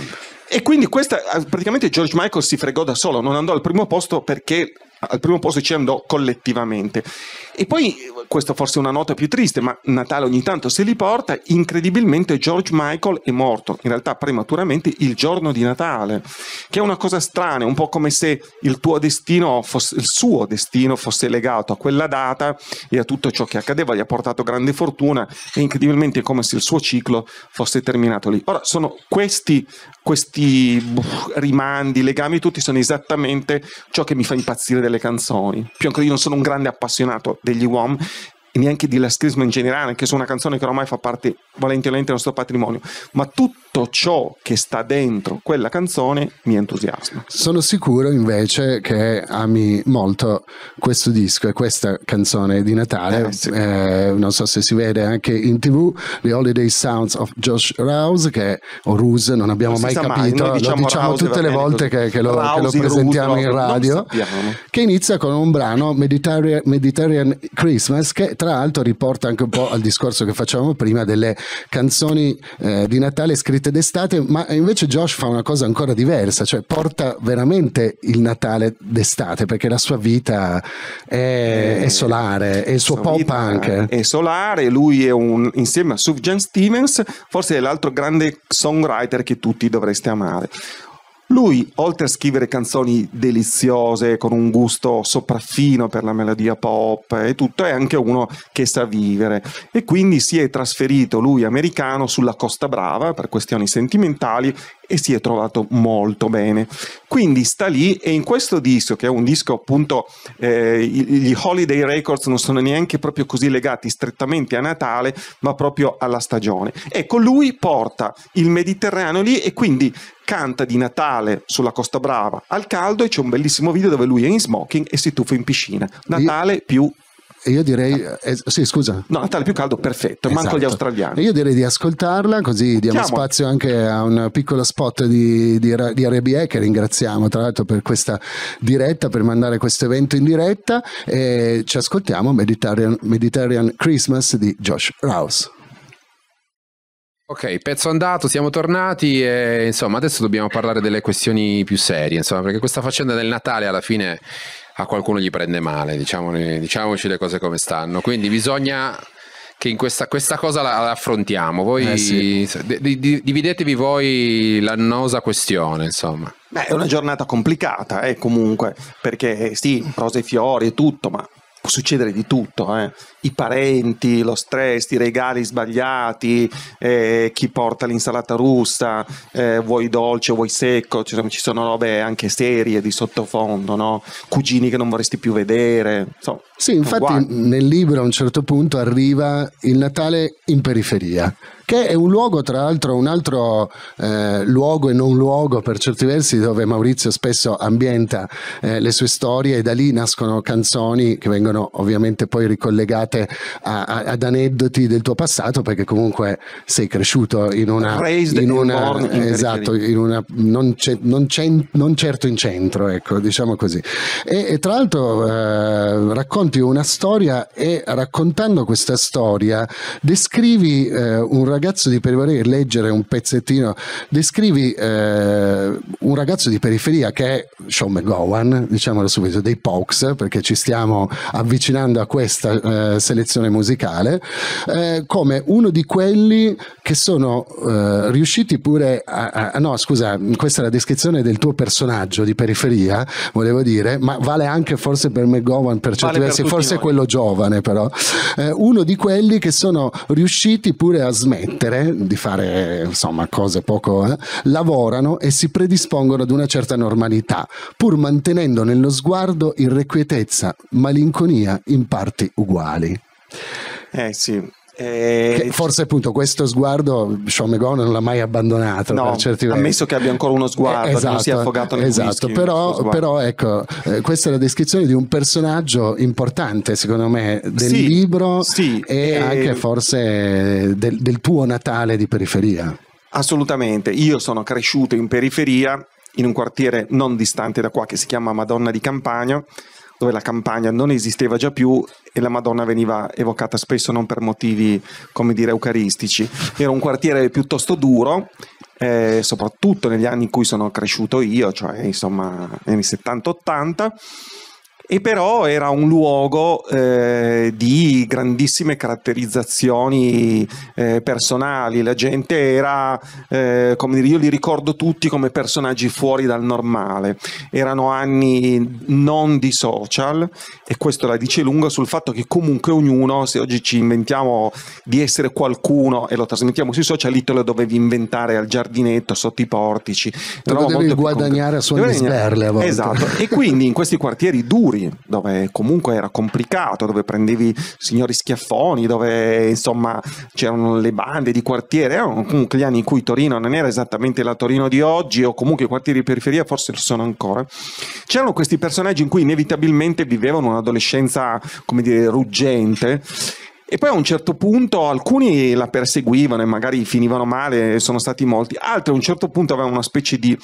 [SPEAKER 3] e quindi questa, praticamente George Michael si fregò da solo, non andò al primo posto perché al primo posto ci andò collettivamente. E poi, questa forse è una nota più triste, ma Natale ogni tanto se li porta, incredibilmente George Michael è morto, in realtà prematuramente, il giorno di Natale, che è una cosa strana, un po' come se il tuo destino, fosse, il suo destino fosse legato a quella data e a tutto ciò che accadeva, gli ha portato grande fortuna e incredibilmente è come se il suo ciclo fosse terminato lì. Ora, sono questi, questi rimandi, legami, tutti sono esattamente ciò che mi fa impazzire della delle canzoni. Più ancora, io non sono un grande appassionato degli UOM, e neanche di lastrismo in generale, anche se una canzone che ormai fa parte valentemente del nostro patrimonio, ma tutto ciò che sta dentro quella canzone mi entusiasma.
[SPEAKER 1] Sono sicuro invece che ami molto questo disco e questa canzone di Natale, eh, sì. eh, non so se si vede anche in tv, The Holiday Sounds of Josh Rouse, che o Ruse, non abbiamo non mai capito, mai. diciamo, lo diciamo, diciamo Rouse, tutte le volte che, che, lo, Rouse, che, lo, presentiamo Rouse, in radio, che inizia con un brano Mediterranean, Mediterranean Christmas che tra l'altro riporta anche un po' al discorso che facevamo prima delle canzoni eh, di Natale scritte d'estate, ma invece Josh fa una cosa ancora diversa, cioè porta veramente il Natale d'estate perché la sua vita è, è eh, solare e il suo pop
[SPEAKER 3] anche. È solare, lui è un, insieme a Sufjan Stevens, forse è l'altro grande songwriter che tutti dovreste amare. Lui, oltre a scrivere canzoni deliziose con un gusto sopraffino per la melodia pop e tutto, è anche uno che sa vivere e quindi si è trasferito lui americano sulla Costa Brava per questioni sentimentali e si è trovato molto bene. Quindi sta lì e in questo disco, che è un disco appunto, eh, gli Holiday Records non sono neanche proprio così legati strettamente a Natale, ma proprio alla stagione. Ecco, lui porta il Mediterraneo lì e quindi canta di Natale sulla Costa Brava al caldo e c'è un bellissimo video dove lui è in smoking e si tuffa in piscina. Natale più e io direi, ah. eh, sì, scusa. No, Natale più caldo, perfetto, esatto. manco gli esatto. australiani.
[SPEAKER 1] E io direi di ascoltarla, così diamo Chiamo. spazio anche a un piccolo spot di, di, di RBE che ringraziamo tra l'altro per questa diretta, per mandare questo evento in diretta. E ci ascoltiamo Mediterranean, Mediterranean Christmas di Josh Rouse.
[SPEAKER 2] Ok, pezzo andato, siamo tornati e insomma adesso dobbiamo parlare delle questioni più serie, insomma, perché questa faccenda del Natale alla fine a qualcuno gli prende male, diciamoci le cose come stanno. Quindi bisogna che in questa, questa cosa la, la, affrontiamo. Voi eh sì. di, di, dividetevi voi l'annosa questione, insomma.
[SPEAKER 3] Beh, è una giornata complicata, eh, comunque, perché sì, rose e fiori e tutto, ma può succedere di tutto, eh? i parenti, lo stress, i regali sbagliati, eh, chi porta l'insalata russa, eh, vuoi dolce, vuoi secco, ci sono, ci sono robe anche serie di sottofondo, no? cugini che non vorresti più vedere. Insomma,
[SPEAKER 1] sì, infatti nel libro a un certo punto arriva il Natale in periferia che è un luogo, tra l'altro, un altro eh, luogo e non luogo per certi versi dove Maurizio spesso ambienta eh, le sue storie e da lì nascono canzoni che vengono ovviamente poi ricollegate a, a, ad aneddoti del tuo passato perché comunque sei cresciuto in una... Raised in una in esatto, in una, non, c'è, non, c'è, non, certo in centro, ecco, diciamo così. E, e tra l'altro eh, racconti una storia e raccontando questa storia descrivi eh, un ragazzo ragazzo di periferia, leggere un pezzettino, descrivi eh, un ragazzo di periferia che è Sean McGowan, diciamolo subito, dei Pox, perché ci stiamo avvicinando a questa eh, selezione musicale, eh, come uno di quelli che sono eh, riusciti pure a, a... No, scusa, questa è la descrizione del tuo personaggio di periferia, volevo dire, ma vale anche forse per McGowan per certi vale versi, per forse noi. quello giovane però, eh, uno di quelli che sono riusciti pure a smettere lettere, di fare insomma cose poco, eh, lavorano e si predispongono ad una certa normalità, pur mantenendo nello sguardo irrequietezza, malinconia in parti uguali. Eh sì, eh, forse appunto questo sguardo Sean McGowan non l'ha mai abbandonato no, per certi ammesso che abbia ancora
[SPEAKER 3] uno sguardo eh, esatto, non sia esatto, affogato nel esatto, whisky, però, però,
[SPEAKER 1] ecco eh, questa è la descrizione di un personaggio importante secondo me del sì, libro sì, e eh, anche forse del, del tuo Natale di periferia
[SPEAKER 3] assolutamente io sono cresciuto in periferia in un quartiere non distante da qua che si chiama Madonna di Campagno dove la campagna non esisteva già più e la Madonna veniva evocata spesso non per motivi, come dire, eucaristici. Era un quartiere piuttosto duro, eh, soprattutto negli anni in cui sono cresciuto io, cioè insomma negli anni 70-80 e però era un luogo eh, di grandissime caratterizzazioni eh, personali, la gente era, eh, come dire, io li ricordo tutti come personaggi fuori dal normale, erano anni non di social e questo la dice lunga sul fatto che comunque ognuno, se oggi ci inventiamo di essere qualcuno e lo trasmettiamo sui social, lì te lo dovevi inventare al giardinetto, sotto i portici, te lo devi guadagnare a suoni sperle a volte. Esatto, e quindi in questi quartieri duri duri, dove comunque era complicato, dove prendevi signori schiaffoni, dove insomma c'erano le bande di quartiere, erano comunque gli anni in cui Torino non era esattamente la Torino di oggi o comunque i quartieri di periferia forse lo sono ancora. C'erano questi personaggi in cui inevitabilmente vivevano un'adolescenza, come dire, ruggente e poi a un certo punto alcuni la perseguivano e magari finivano male, sono stati molti, altri a un certo punto avevano una specie di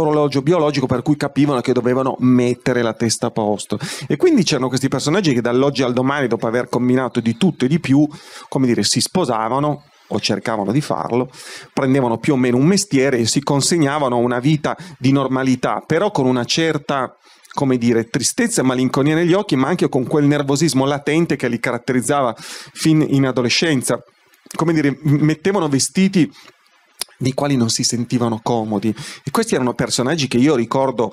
[SPEAKER 3] orologio biologico per cui capivano che dovevano mettere la testa a posto e quindi c'erano questi personaggi che dall'oggi al domani dopo aver combinato di tutto e di più come dire si sposavano o cercavano di farlo, prendevano più o meno un mestiere e si consegnavano a una vita di normalità, però con una certa, come dire, tristezza e malinconia negli occhi, ma anche con quel nervosismo latente che li caratterizzava fin in adolescenza. Come dire, mettevano vestiti di quali non si sentivano comodi. E questi erano personaggi che io ricordo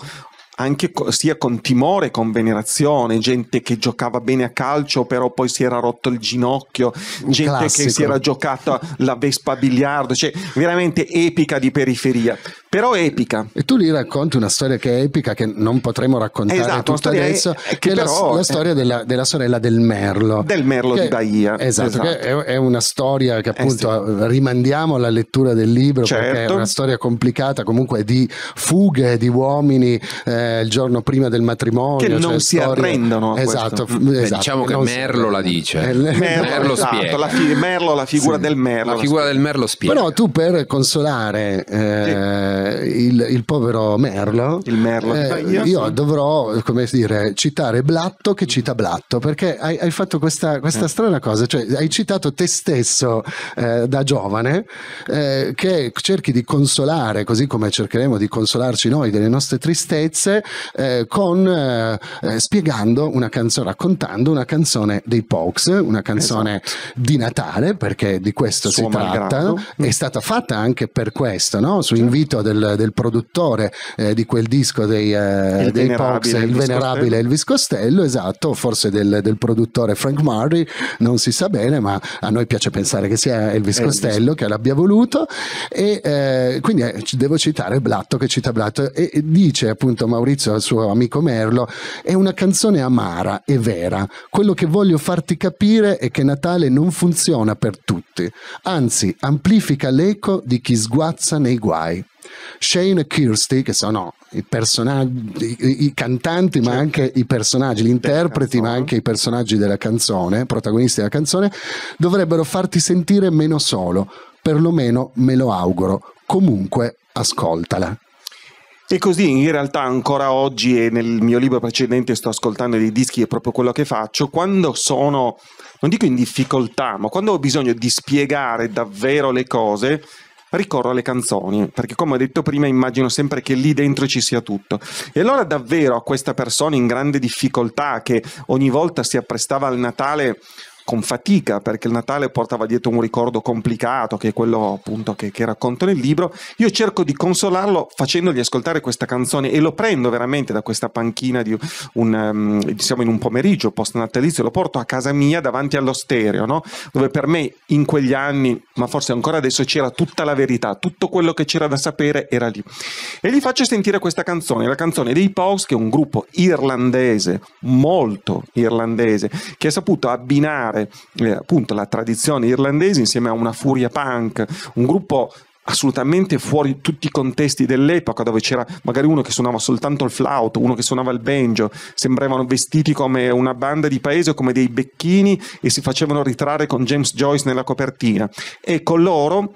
[SPEAKER 3] anche co- sia con timore, con venerazione, gente che giocava bene a calcio però poi si era
[SPEAKER 1] rotto il ginocchio, gente classico. che si era
[SPEAKER 3] giocata la Vespa a biliardo, cioè veramente epica di periferia, però epica.
[SPEAKER 1] E tu lì racconti una storia che è epica che non potremo raccontare esatto, adesso, è, che, è però, la, la storia della, della, sorella del Merlo. Del Merlo che, di Bahia. Esatto, esatto. È, è, una storia che appunto eh sì. rimandiamo alla lettura del libro certo. perché è certo. una storia complicata comunque di fughe di uomini. Eh, eh, il giorno prima del matrimonio. Che non cioè, si storie... arrendono. Esatto, f- esatto, Diciamo che Merlo si... la
[SPEAKER 3] dice. Eh, Merlo, Merlo esatto, spiega. La fi- Merlo, la figura sì. del Merlo. La figura del Merlo spiega. Però
[SPEAKER 1] tu per consolare eh, sì. il, il, povero Merlo, il Merlo eh, io, sì. dovrò, come dire, citare Blatto che cita Blatto, perché hai, hai fatto questa, questa eh. strana cosa, cioè hai citato te stesso da giovane che cerchi di consolare, così come cercheremo di consolarci noi delle nostre tristezze, mese eh, con, eh, eh spiegando una canzone, raccontando una canzone dei Pox, una canzone esatto. di Natale, perché di questo Suo si malgrado. tratta, è stata fatta anche per questo, no? su certo. invito del, del produttore eh, di quel disco dei, eh, dei Pokes, il venerabile Costello. Elvis Costello, esatto, forse del, del, produttore Frank Murray, non si sa bene, ma a noi piace pensare che sia Elvis, Elvis. Costello che l'abbia voluto e eh, quindi eh, devo citare Blatto che cita Blatto e, e dice appunto Ma Maurizio al suo amico Merlo, è una canzone amara e vera. Quello che voglio farti capire è che Natale non funziona per tutti, anzi amplifica l'eco di chi sguazza nei guai. Shane e Kirsty, che sono i, i, i cantanti, ma certo. anche i personaggi, gli interpreti, ma anche i personaggi della canzone, protagonisti della canzone, dovrebbero farti sentire meno solo. Perlomeno me lo auguro. Comunque, ascoltala.
[SPEAKER 3] E così in realtà ancora oggi e nel mio libro precedente sto ascoltando dei dischi, è proprio quello che faccio, quando sono, non dico in difficoltà, ma quando ho bisogno di spiegare davvero le cose, ricorro alle canzoni, perché come ho detto prima immagino sempre che lì dentro ci sia tutto. E allora davvero a questa persona in grande difficoltà che ogni volta si apprestava al Natale con fatica perché il Natale portava dietro un ricordo complicato che è quello appunto che, che, racconto nel libro io cerco di consolarlo facendogli ascoltare questa canzone e lo prendo veramente da questa panchina di un um, siamo in un pomeriggio post natalizio lo porto a casa mia davanti allo stereo no? dove per me in quegli anni ma forse ancora adesso c'era tutta la verità tutto quello che c'era da sapere era lì e gli faccio sentire questa canzone la canzone dei Pogs che è un gruppo irlandese molto irlandese che ha saputo abbinare coniugare eh, appunto la tradizione irlandese insieme a una furia punk, un gruppo assolutamente fuori tutti i contesti dell'epoca dove c'era magari uno che suonava soltanto il flauto, uno che suonava il banjo, sembravano vestiti come una banda di paese o come dei becchini e si facevano ritrarre con James Joyce nella copertina e con loro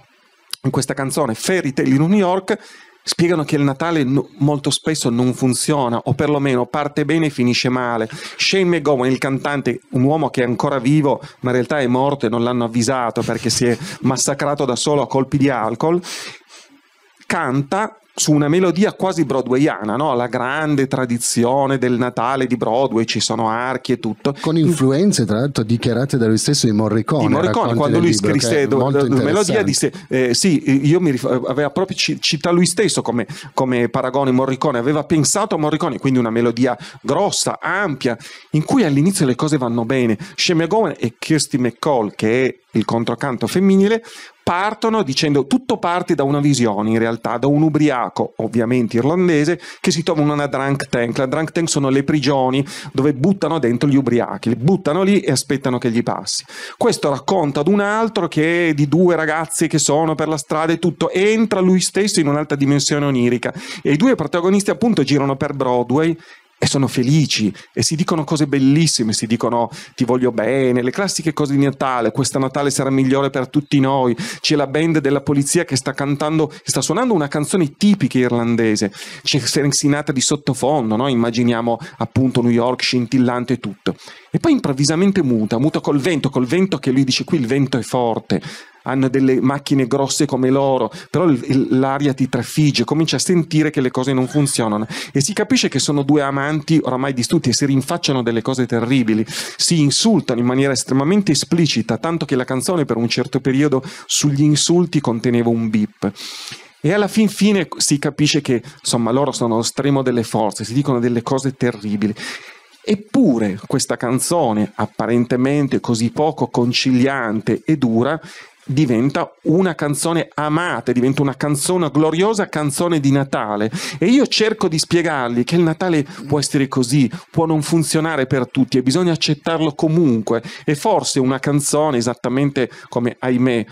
[SPEAKER 3] in questa canzone Fairy Tale in New York spiegano che il Natale no, molto spesso non funziona o perlomeno parte bene e finisce male. Shane McGowan, il cantante, un uomo che è ancora vivo ma in realtà è morto e non l'hanno avvisato perché si è massacrato da solo a colpi di alcol, canta su una melodia quasi broadwayana, no? la grande tradizione del Natale di Broadway, ci sono archi e tutto.
[SPEAKER 1] Con influenze, tra l'altro, dichiarate da lui stesso di Morricone. Di Morricone, quando lui libro, scrisse la melodia, disse,
[SPEAKER 3] eh, sì, io mi rif- aveva proprio cita lui stesso come, come paragone Morricone, aveva pensato a Morricone, quindi una melodia grossa, ampia, in cui all'inizio le cose vanno bene. Shemmy Gowen e Kirsty McCall, che è il controcanto femminile, partono dicendo tutto parte da una visione in realtà, da un ubriaco, ovviamente irlandese, che si trova in una drunk tank. La drunk tank sono le prigioni dove buttano dentro gli ubriachi, li buttano lì e aspettano che gli passi. Questo racconta ad un altro che è di due ragazzi che sono per la strada e tutto, entra lui stesso in un'altra dimensione onirica. E i due protagonisti appunto girano per Broadway e sono felici e si dicono cose bellissime, si dicono ti voglio bene, le classiche cose di Natale, questo Natale sarà migliore per tutti noi, c'è la band della polizia che sta cantando, che sta suonando una canzone tipica irlandese, c'è Serensinata di sottofondo, no? immaginiamo appunto New York scintillante e tutto. E poi improvvisamente muta, muta col vento, col vento che lui dice qui il vento è forte, hanno delle macchine grosse come loro, però il, l'aria ti trafigge, cominci a sentire che le cose non funzionano e si capisce che sono due amanti oramai distrutti e si rinfacciano delle cose terribili, si insultano in maniera estremamente esplicita, tanto che la canzone per un certo periodo sugli insulti conteneva un bip. E alla fin fine si capisce che, insomma, loro sono allo stremo delle forze, si dicono delle cose terribili. Eppure questa canzone, apparentemente così poco conciliante e dura, diventa una canzone amata, diventa una canzone, gloriosa canzone di Natale. E io cerco di spiegargli che il Natale può essere così, può non funzionare per tutti e bisogna accettarlo comunque. E forse una canzone, esattamente come ahimè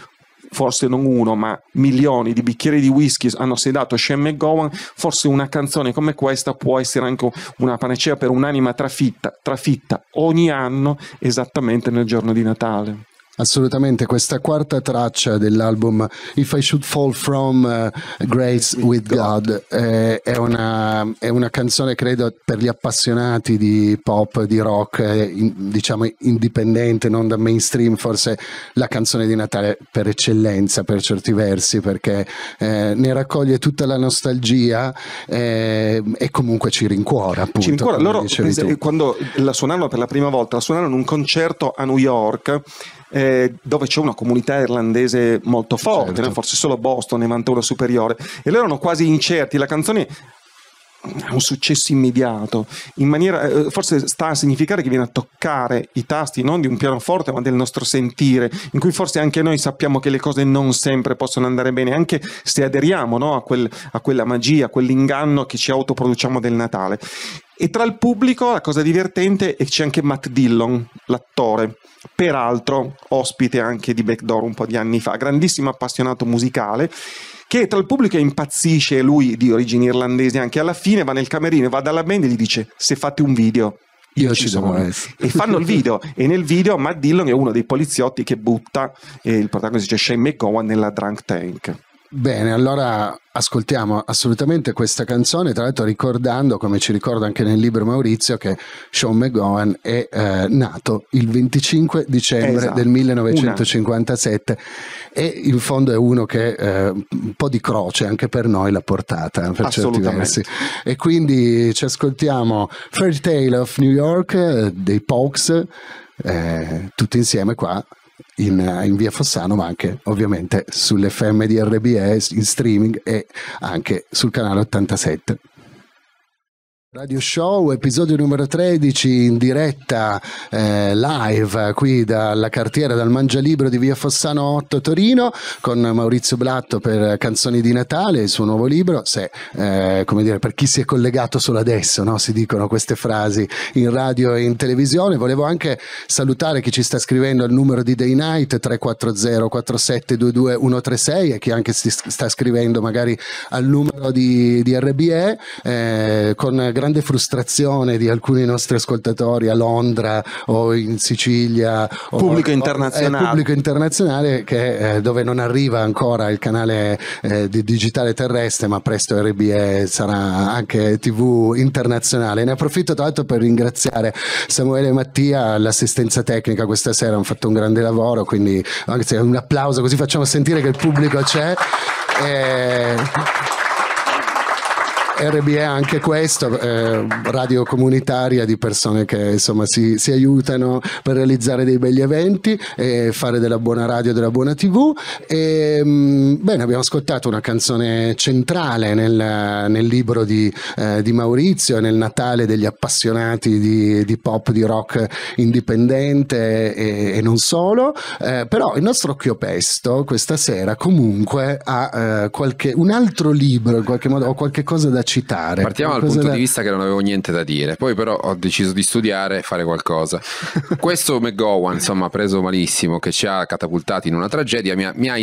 [SPEAKER 3] forse non uno, ma milioni di bicchieri di whisky hanno sedato Shane McGowan, forse una canzone come questa può essere anche una panacea per un'anima trafitta, trafitta ogni anno esattamente nel giorno di
[SPEAKER 1] Natale. Assolutamente, questa quarta traccia dell'album If I Should Fall From uh, Grace With God eh, è, una, è, una, canzone, credo, per gli appassionati di pop, di rock, eh, in, diciamo indipendente, non da mainstream, forse la canzone di Natale per eccellenza per certi versi, perché eh, ne raccoglie tutta la nostalgia eh, e comunque ci rincuora. Appunto, ci rincuora, loro eh,
[SPEAKER 3] quando la suonarono per la prima volta, la suonarono in un concerto a New York eh, dove c'è una comunità irlandese molto forte, certo. forse solo Boston ne vanta una superiore, e loro erano quasi incerti, la canzone ha un successo immediato, maniera, eh, forse sta a significare che viene a toccare i tasti non di un pianoforte ma del nostro sentire, in cui forse anche noi sappiamo che le cose non sempre possono andare bene, anche se aderiamo no, a, quel, a quella magia, a quell'inganno che ci autoproduciamo del Natale. E tra il pubblico la cosa divertente è che c'è anche Matt Dillon, l'attore, peraltro ospite anche di Backdoor un po' di anni fa, grandissimo appassionato musicale che tra il pubblico impazzisce, lui di origini irlandesi anche alla fine va nel camerino va dalla band e gli dice se fate un video
[SPEAKER 1] io ci sono e fanno il video
[SPEAKER 3] e nel video Matt Dillon è uno dei poliziotti che butta eh, il protagonista cioè Shane McGowan nella drunk tank
[SPEAKER 1] Bene, allora ascoltiamo assolutamente questa canzone, tra l'altro ricordando, come ci ricorda anche nel libro Maurizio, che Sean McGowan è eh, nato il 25 dicembre esatto. del 1957 Una. e in fondo è uno che eh, un po' di croce anche per noi l'ha portata eh, per certi versi. E quindi ci ascoltiamo Fairy Tale of New York eh, dei Pokes, eh, tutti insieme qua in, eh, in, via Fossano, ma anche ovviamente sull'FM di RBS in streaming e anche sul canale 87. Radio Show, episodio numero 13 in diretta eh, live qui dalla cartiera dal Mangialibro di Via Fossano 8 Torino con Maurizio Blatto per Canzoni di Natale, il suo nuovo libro. Se, eh, come dire, per chi si è collegato solo adesso, no? si dicono queste frasi in radio e in televisione. Volevo anche salutare chi ci sta scrivendo al numero di Day Night 340 4722 136 e chi anche si sta scrivendo magari al numero di, di RBE eh, con grazie grande frustrazione di alcuni nostri ascoltatori a Londra o in Sicilia pubblico o, eh, internazionale. O, eh, pubblico internazionale che, eh, dove non arriva ancora il canale eh, di digitale terrestre ma presto RBE sarà anche tv internazionale ne approfitto tra l'altro per ringraziare Samuele e Mattia l'assistenza tecnica questa sera hanno fatto un grande lavoro quindi anzi, un applauso così facciamo sentire che il pubblico c'è e... Eh, RBE anche questo, eh, radio comunitaria di persone che insomma si, si, aiutano per realizzare dei belli eventi e fare della buona radio e della buona tv. E, ehm, bene, abbiamo ascoltato una canzone centrale nel, nel libro di, eh, di, Maurizio, nel Natale degli appassionati di, di pop, di rock indipendente e, e non solo, eh, però il nostro occhio pesto questa sera comunque ha eh, qualche, un altro libro in qualche modo o qualche cosa da citare. Partiamo dal punto da... di
[SPEAKER 2] vista che non avevo niente da dire, poi però ho deciso di studiare e fare qualcosa. Questo McGowan, insomma, preso malissimo, che ci ha catapultati in una tragedia, mi ha, mi ha,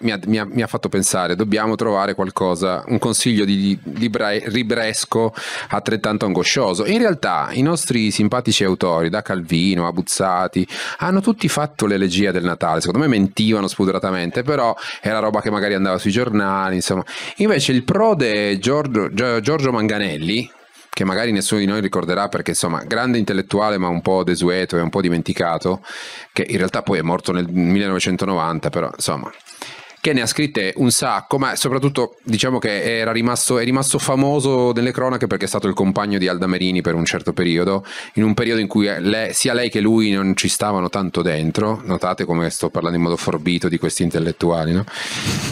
[SPEAKER 2] mi ha, mi ha fatto pensare, dobbiamo trovare qualcosa, un consiglio di libra- libresco altrettanto angoscioso. In realtà i nostri simpatici autori, da Calvino a Buzzati, hanno tutti fatto l'elegia del Natale, secondo me mentivano spudoratamente, però era roba che magari andava sui giornali, insomma. Invece il prode Giorgio, Giorgio Manganelli, che magari nessuno di noi ricorderà perché insomma grande intellettuale ma un po' desueto e un po' dimenticato, che in realtà poi è morto nel 1990, però insomma che ne ha scritte un sacco, ma soprattutto diciamo che era rimasto, è rimasto famoso nelle cronache perché è stato il compagno di Alda Merini per un certo periodo, in un periodo in cui le, sia lei che lui non ci stavano tanto dentro, notate come sto parlando in modo forbito di questi intellettuali, no?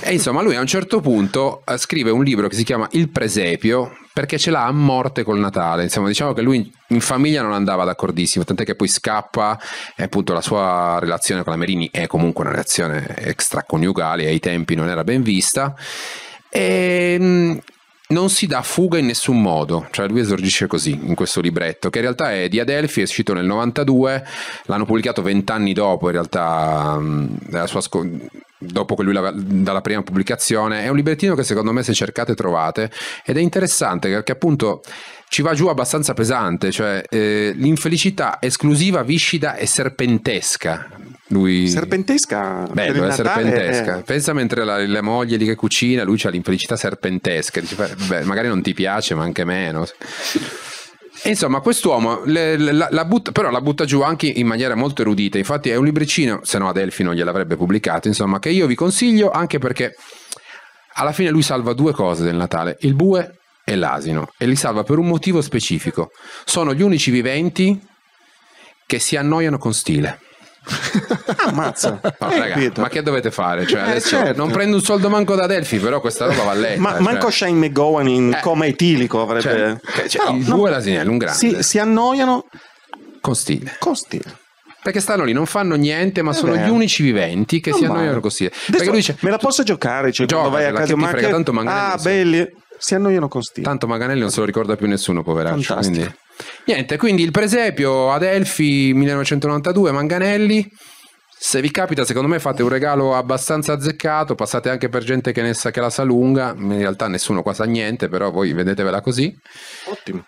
[SPEAKER 2] E insomma lui a un certo punto eh, scrive un libro che si chiama Il Presepio, perché ce l'ha a morte col Natale. Insomma, diciamo che lui in famiglia non andava d'accordissimo, tant'è che poi scappa e appunto la sua relazione con la Merini è comunque una relazione extraconiugale, ai tempi non era ben vista. E ehm, non si dà fuga in nessun modo, cioè lui esorgisce così in questo libretto, che in realtà è di Adelphi, è uscito nel 92, l'hanno pubblicato vent'anni dopo, in realtà, mm, sco- dopo che lui dalla prima pubblicazione, è un librettino che secondo me se cercate trovate ed è interessante perché appunto ci va giù abbastanza pesante, cioè eh, l'infelicità esclusiva, viscida e serpentesca lui...
[SPEAKER 3] Serpentesca? Beh, per eh, serpentesca. È... Eh.
[SPEAKER 2] Pensa mentre la, la, moglie lì che cucina, lui ha l'infelicità serpentesca. Dice, beh, magari non ti piace, ma anche meno. Insomma, quest'uomo le, la, la butta, però la butta giù anche in maniera molto erudita. Infatti, è un libricino, se no Adelfi non gliel'avrebbe pubblicato. Insomma, che io vi consiglio anche perché alla fine lui salva due cose del Natale: il bue e l'asino, e li salva per un motivo specifico. Sono gli unici viventi che si annoiano con stile. Ammazza.
[SPEAKER 1] No, eh, raga, ma che
[SPEAKER 2] dovete fare? Cioè, eh, certo. Non prendo un soldo manco da Delphi, però questa roba va letta. Ma, cioè. manco Shane McGowan in eh. coma etilico
[SPEAKER 3] avrebbe. Cioè, cioè, no, il due la segnala, un grande. Si, si annoiano con stile. Con stile perché
[SPEAKER 2] stanno lì, non fanno niente, ma eh sono beh. gli unici viventi che non si annoiano così. Perché lui dice, me la posso giocare? Cioè, gioca, vai a casa ma frega, tanto Manganelli. Ah, belli. Si... si annoiano con stile. Tanto Manganelli non se lo ricorda più nessuno, poveraccio. Fantastico. Quindi... Niente, quindi il presepio ad Elfi 1992 Manganelli. Se vi capita, secondo me fate un regalo abbastanza azzeccato, passate anche per gente che ne sa che la sa lunga, in realtà nessuno qua sa niente, però voi vedetevela così. Ottimo.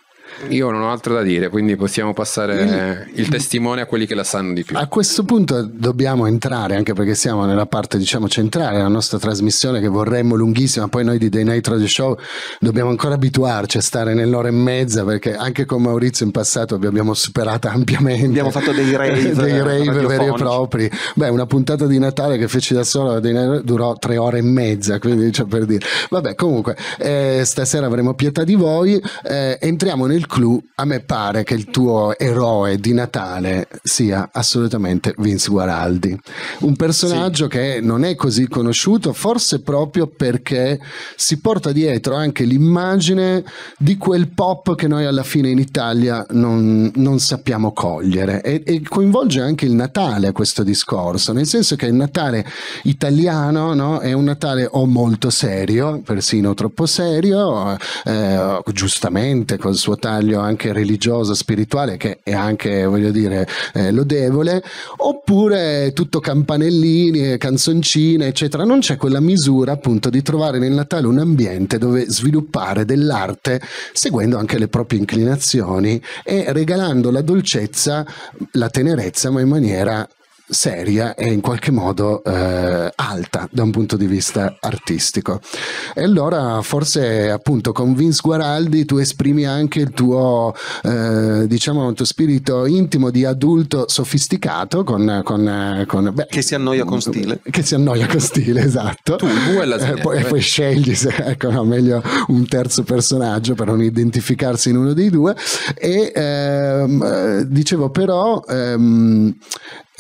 [SPEAKER 2] Io non ho altro da dire, quindi possiamo passare il testimone a quelli che la sanno di più. A
[SPEAKER 1] questo punto dobbiamo entrare, anche perché siamo nella parte diciamo, centrale della nostra trasmissione che vorremmo lunghissima, poi noi di Day Night Radio Show dobbiamo ancora abituarci a stare nell'ora e mezza perché anche con Maurizio in passato vi abbiamo superata ampiamente. Abbiamo fatto dei rave, dei eh, rave veri e propri. Beh, una puntata di Natale che feci da solo durò tre ore e mezza, quindi cioè, per dire. Vabbè, comunque, eh, stasera avremo pietà di voi, eh, entriamo nel clou, a me pare che il tuo eroe di Natale sia assolutamente Vince Guaraldi, un personaggio sì. che non è così conosciuto, forse proprio perché si porta dietro anche l'immagine di quel pop che noi alla fine in Italia non, non sappiamo cogliere e, e, coinvolge anche il Natale questo discorso, nel senso che il Natale italiano no, è un Natale o molto serio, persino troppo serio, eh, giustamente col suo tale taglio anche religioso, spirituale, che è anche, voglio dire, eh, lodevole, oppure tutto campanellini, canzoncine, eccetera. Non c'è quella misura appunto di trovare nel Natale un ambiente dove sviluppare dell'arte seguendo anche le proprie inclinazioni e regalando la dolcezza, la tenerezza, ma in maniera seria e in qualche modo eh, alta da un punto di vista artistico. E allora forse appunto con Vince Guaraldi tu esprimi anche il tuo, eh, diciamo, il tuo spirito intimo di adulto sofisticato con... con, con beh, che si annoia con stile. Che si annoia con stile, esatto. Tu, tu e la eh, poi, eh. poi, scegli se, ecco, no, meglio un terzo personaggio per non identificarsi in uno dei due. E ehm, eh, dicevo però... Ehm,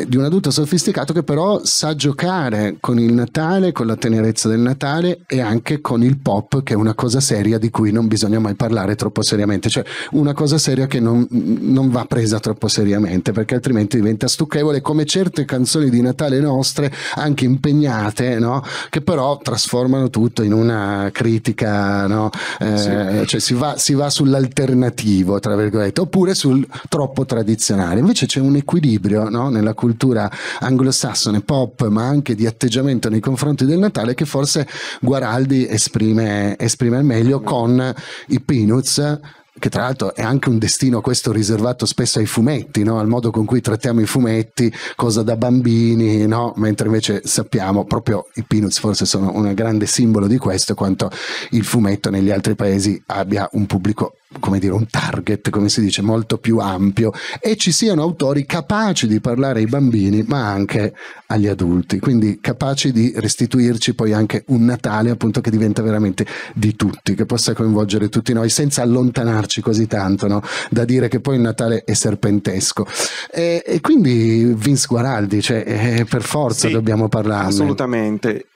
[SPEAKER 1] eh, di un adulto sofisticato che però sa giocare con il Natale, con la tenerezza del Natale e anche con il pop, che è una cosa seria di cui non bisogna mai parlare troppo seriamente, cioè una cosa seria che non, non va presa troppo seriamente, perché altrimenti diventa stucchevole come certe canzoni di Natale nostre, anche impegnate, no? che però trasformano tutto in una critica, no? eh, sì. cioè si va, si va sull'alternativo, tra virgolette, oppure sul troppo tradizionale. Invece c'è un equilibrio no? nella cultura cultura anglosassone, pop, ma anche di atteggiamento nei confronti del Natale che forse Guaraldi esprime, esprime al meglio con i Peanuts che tra l'altro è anche un destino questo riservato spesso ai fumetti, no? al modo con cui trattiamo i fumetti, cosa da bambini, no? mentre invece sappiamo proprio i Peanuts forse sono un grande simbolo di questo, quanto il fumetto negli altri paesi abbia un pubblico come dire, un target, come si dice, molto più ampio e ci siano autori capaci di parlare ai bambini ma anche agli adulti, quindi capaci di restituirci poi anche un Natale appunto che diventa veramente di tutti, che possa coinvolgere tutti noi senza allontanarci così tanto no? da dire che poi il Natale è serpentesco. E, e quindi Vince Guaraldi, cioè, eh, per forza sì, dobbiamo parlarne.
[SPEAKER 3] Assolutamente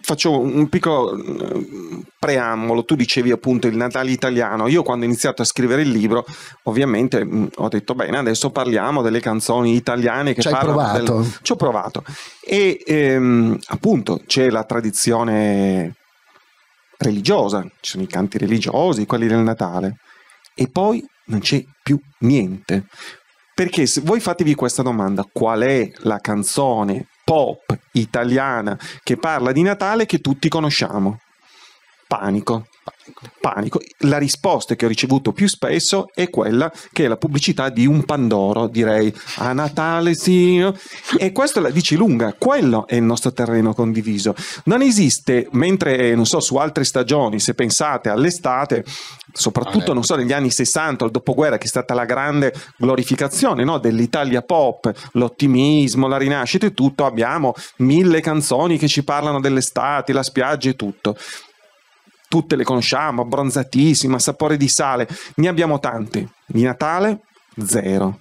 [SPEAKER 3] faccio un piccolo mm, preambolo, tu dicevi appunto il Natale italiano, io quando ho iniziato a scrivere il libro ovviamente mh, mm, ho detto bene, adesso parliamo delle canzoni italiane che Ci hai provato. Del... Ci ho provato e ehm, appunto c'è la tradizione religiosa, ci sono i canti religiosi, quelli del Natale e poi non c'è più niente. Perché se voi fatevi questa domanda, qual è la canzone pop italiana che parla di Natale che tutti conosciamo. Panico. Panico. Panico. La risposta che ho ricevuto più spesso è quella che è la pubblicità di un Pandoro, direi a Natale sì. E questo la dici lunga, quello è il nostro terreno condiviso. Non esiste, mentre eh, non so, su altre stagioni, se pensate all'estate, soprattutto ah, ecco. non so negli anni 60 al dopoguerra che è stata la grande glorificazione no, dell'Italia pop l'ottimismo la rinascita e tutto abbiamo mille canzoni che ci parlano dell'estate la spiaggia e tutto tutte le conosciamo, abbronzatissima, sapore di sale, ne abbiamo tante. Di Natale, zero.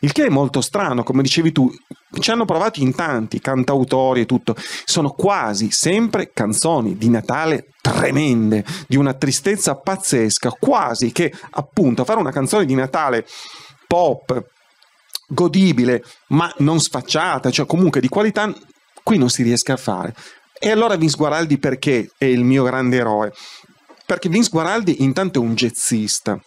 [SPEAKER 3] Il che è molto strano, come dicevi tu, ci hanno provato in tanti, cantautori e tutto. Sono quasi sempre canzoni di Natale tremende, di una tristezza pazzesca, quasi che appunto fare una canzone di Natale pop, godibile, ma non sfacciata, cioè comunque di qualità, qui non si riesca a fare. E allora Vince Guaraldi perché è il mio grande eroe? Perché Vince Guaraldi intanto è un jazzista,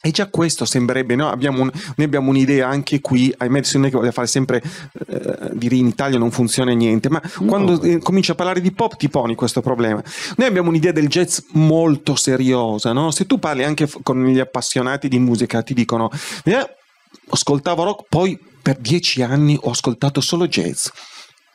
[SPEAKER 3] e già questo sembrerebbe, no? abbiamo un, noi abbiamo un'idea anche qui, ahimè se non è che voglio fare sempre, eh, dire in Italia non funziona niente, ma no. quando eh, cominci a parlare di pop ti poni questo problema. Noi abbiamo un'idea del jazz molto seriosa, no? se tu parli anche f- con gli appassionati di musica ti dicono, eh, ascoltavo rock, poi per dieci anni ho ascoltato solo jazz.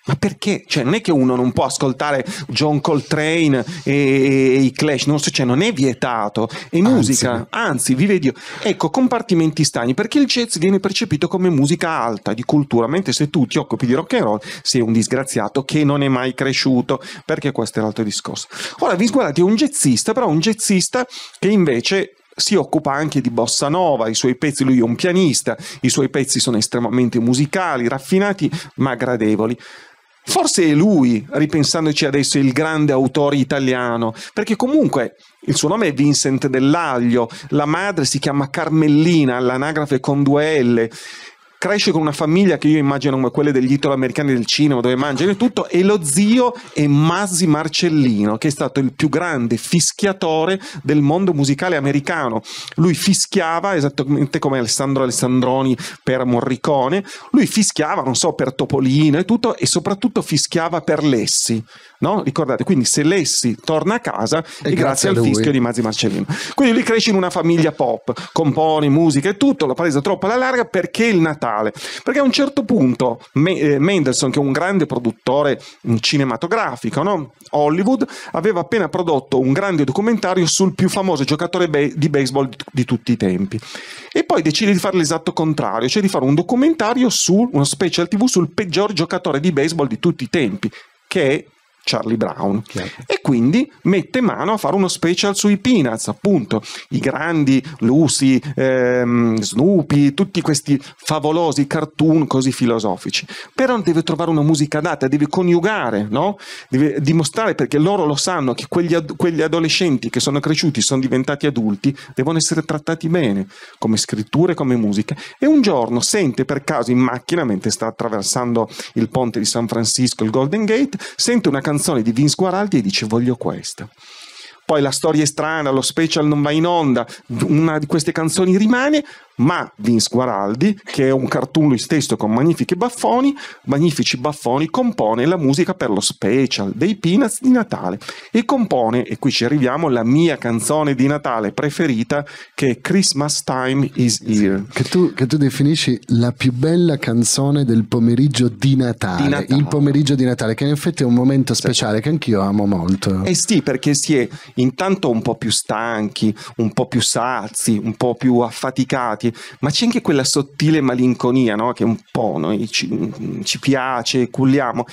[SPEAKER 3] Ma perché? Cioè, non è che uno non può ascoltare John Coltrane e, e i Clash, non, so, cioè, non è vietato, è musica, anzi, vive Dio. Ecco, compartimenti stagni, perché il jazz viene percepito come musica alta, di cultura, mentre se tu ti occupi di rock and roll sei un disgraziato che non è mai cresciuto, perché questo è l'altro discorso. Ora, vi guardate, un jazzista, però un jazzista che invece si occupa anche di bossa nova, i suoi pezzi, lui è un pianista, i suoi pezzi sono estremamente musicali, raffinati, ma gradevoli. Forse è lui, ripensandoci adesso, il grande autore italiano, perché comunque il suo nome è Vincent Dell'Aglio, la madre si chiama Carmellina, all'anagrafe con due L cresce con una famiglia che io immagino come quelle degli italo-americani del cinema, dove mangiano tutto, e lo zio è Masi Marcellino, che è stato il più grande fischiatore del mondo musicale americano. Lui fischiava, esattamente come Alessandro Alessandroni per Morricone, lui fischiava, non so, per Topolino e tutto, e soprattutto fischiava per Lessi. No? Ricordate, quindi se Lessi torna a casa è grazie, grazie al fischio di Mazzi Marcellino. Quindi lui cresce in una famiglia pop, compone, musica e tutto, l'ha presa troppo alla larga perché il Natale? Perché a un certo punto eh, Mendelssohn, che è un grande produttore mm, cinematografico, no? Hollywood, aveva appena prodotto un grande documentario sul più famoso giocatore di baseball di tutti i tempi. E poi decide di fare l'esatto contrario, cioè di fare un documentario su uno special tv sul peggior giocatore di baseball di tutti i tempi, che è Charlie Brown. Chiaro. E quindi mette mano a fare uno special sui Peanuts, appunto, i grandi Lucy, ehm, Snoopy, tutti questi favolosi cartoon così filosofici. Però deve trovare una musica adatta, deve coniugare, no? deve dimostrare perché loro lo sanno che quegli, ad- quegli adolescenti che sono cresciuti, sono diventati adulti, devono essere trattati bene, come scritture, come musica. E un giorno sente per caso in macchina, mentre sta attraversando il ponte di San Francisco, il Golden Gate, sente una canzone canzone di Vince Guaraldi e dice voglio questa. Poi la storia è strana, lo special non va in onda, una di queste canzoni rimane, ma Vince Guaraldi, che è un cartoon lui stesso con magnifici baffoni, magnifici baffoni, compone la musica per lo special dei Peanuts di Natale e compone, e qui ci arriviamo, la mia canzone di Natale preferita che è Christmas Time
[SPEAKER 1] is Here. Che tu, che tu definisci la più bella canzone del pomeriggio di Natale, di Natale, il pomeriggio di Natale, che in effetti è un momento speciale sì. che anch'io amo molto. Eh sì, perché si
[SPEAKER 3] è intanto un po' più stanchi, un po' più sazi, un po' più affaticati sbagliati, ma c'è anche quella sottile malinconia no? che un po' noi ci, ci piace, culliamo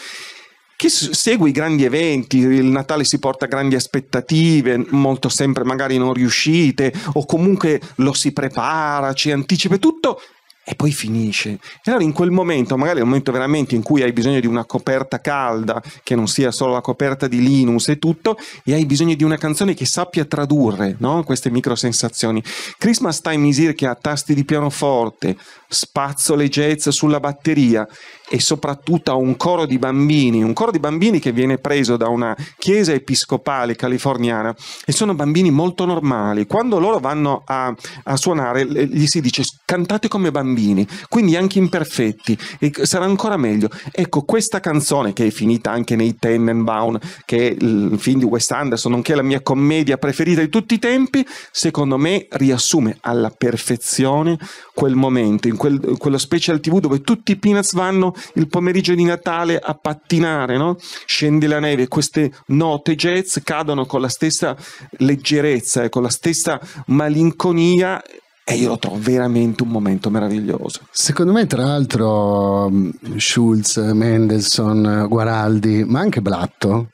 [SPEAKER 3] che segue i grandi eventi, il Natale si porta grandi aspettative, molto sempre magari non riuscite, o comunque lo si prepara, ci anticipa tutto, e poi finisce. E allora in quel momento, magari è un momento veramente in cui hai bisogno di una coperta calda, che non sia solo la coperta di Linus e tutto, e hai bisogno di una canzone che sappia tradurre no? queste micro sensazioni. Christmas Time Is Here che ha tasti di pianoforte, spazzole jazz sulla batteria e soprattutto a un coro di bambini, un coro di bambini che viene preso da una chiesa episcopale californiana e sono bambini molto normali. Quando loro vanno a, a suonare gli si dice cantate come bambini, quindi anche imperfetti e sarà ancora meglio. Ecco, questa canzone che è finita anche nei Tenenbaum, che è il film di Wes Anderson, nonché la mia commedia preferita di tutti i tempi, secondo me riassume alla perfezione quel momento in cui quel, quello special TV dove tutti i Peanuts vanno il pomeriggio di Natale a pattinare, no? Scende la neve, queste note jazz cadono con la stessa leggerezza e con la stessa malinconia e io lo trovo veramente un momento meraviglioso.
[SPEAKER 1] Secondo me, tra l'altro, mm, Schulz, Mendelssohn, Guaraldi, ma anche Blatto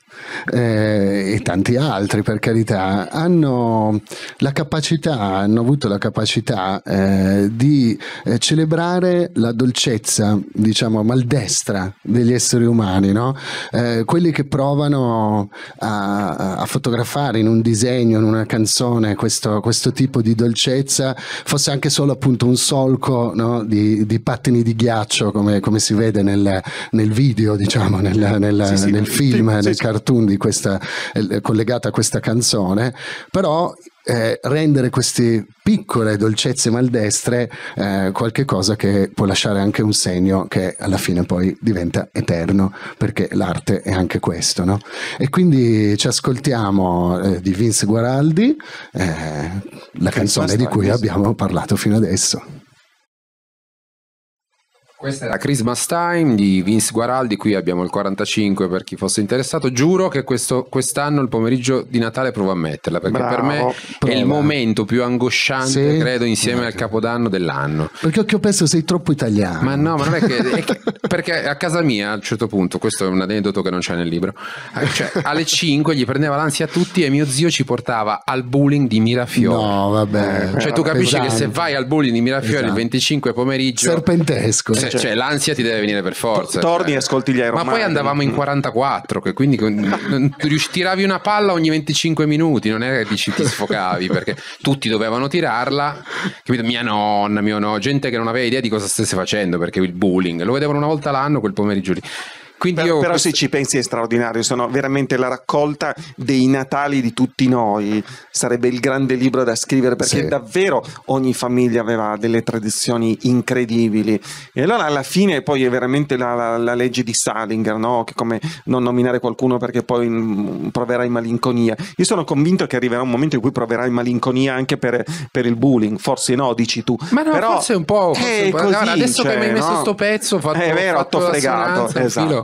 [SPEAKER 1] eh, e tanti altri per carità, hanno la capacità, hanno avuto la capacità eh, di eh, celebrare la dolcezza, diciamo, maldestra degli esseri umani, no? eh, quelli che provano a, a, fotografare in un disegno, in una canzone, questo, questo, tipo di dolcezza, fosse anche solo appunto un solco no? di, di, pattini di ghiaccio, come, come si vede nel, nel video, diciamo, nel, nel, sì, sì, nel film, sì, nel cartone cartoon questa, eh, eh, collegata a questa canzone, però eh, rendere queste piccole dolcezze maldestre eh, qualche cosa che può lasciare anche un segno che alla fine poi diventa eterno, perché l'arte è anche questo. No? E quindi ci ascoltiamo eh, di Vince Guaraldi, eh, la canzone di cui abbiamo parlato fino adesso.
[SPEAKER 3] Questa
[SPEAKER 2] è la Christmas Time di Vince Guaraldi, qui abbiamo il 45 per chi fosse interessato. Giuro che questo, quest'anno il pomeriggio di Natale provo a metterla, perché Bravo, per me prova. è il momento più angosciante, sì. credo, insieme sì. al Capodanno dell'anno.
[SPEAKER 1] Perché ho pensato sei troppo italiano. Ma no, ma non è che... È che
[SPEAKER 2] perché a casa mia, a un certo punto, questo è un aneddoto che non c'è nel libro, eh, cioè, alle 5 gli prendeva l'ansia a tutti e mio zio ci portava al bowling di Mirafiore. No, vabbè. Eh, cioè tu capisci pesante. che se vai al bowling di Mirafiore esatto. il 25 pomeriggio... Serpentesco. Se cioè, cioè, l'ansia ti deve venire per forza. Torni e cioè. ascolti gli Iron Ma poi andavamo in 44, quindi tiravi una palla ogni 25 minuti, non è che dici ti sfocavi, perché tutti dovevano tirarla. Capito? Mia nonna, mio no, gente che non aveva idea di cosa stesse facendo, perché il bullying, lo vedevano una volta l'anno quel pomeriggio lì.
[SPEAKER 3] Quindi per, però questo... se ci pensi è straordinario, sono veramente la raccolta dei natali di tutti noi, sarebbe il grande libro da scrivere perché sì. davvero ogni famiglia aveva delle tradizioni incredibili e allora alla fine poi è veramente la, la, la legge di Salinger, no? che come non nominare qualcuno perché poi mm, proverai malinconia. Io sono convinto che arriverà un momento in cui proverai malinconia anche per, per il bullying, forse no, dici tu. Ma no, però, forse un po'... Forse è un po'. Così, no, adesso cioè, che mi hai cioè, messo no? sto pezzo,
[SPEAKER 2] fatto, è vero, fatto fregato, esatto. Filo.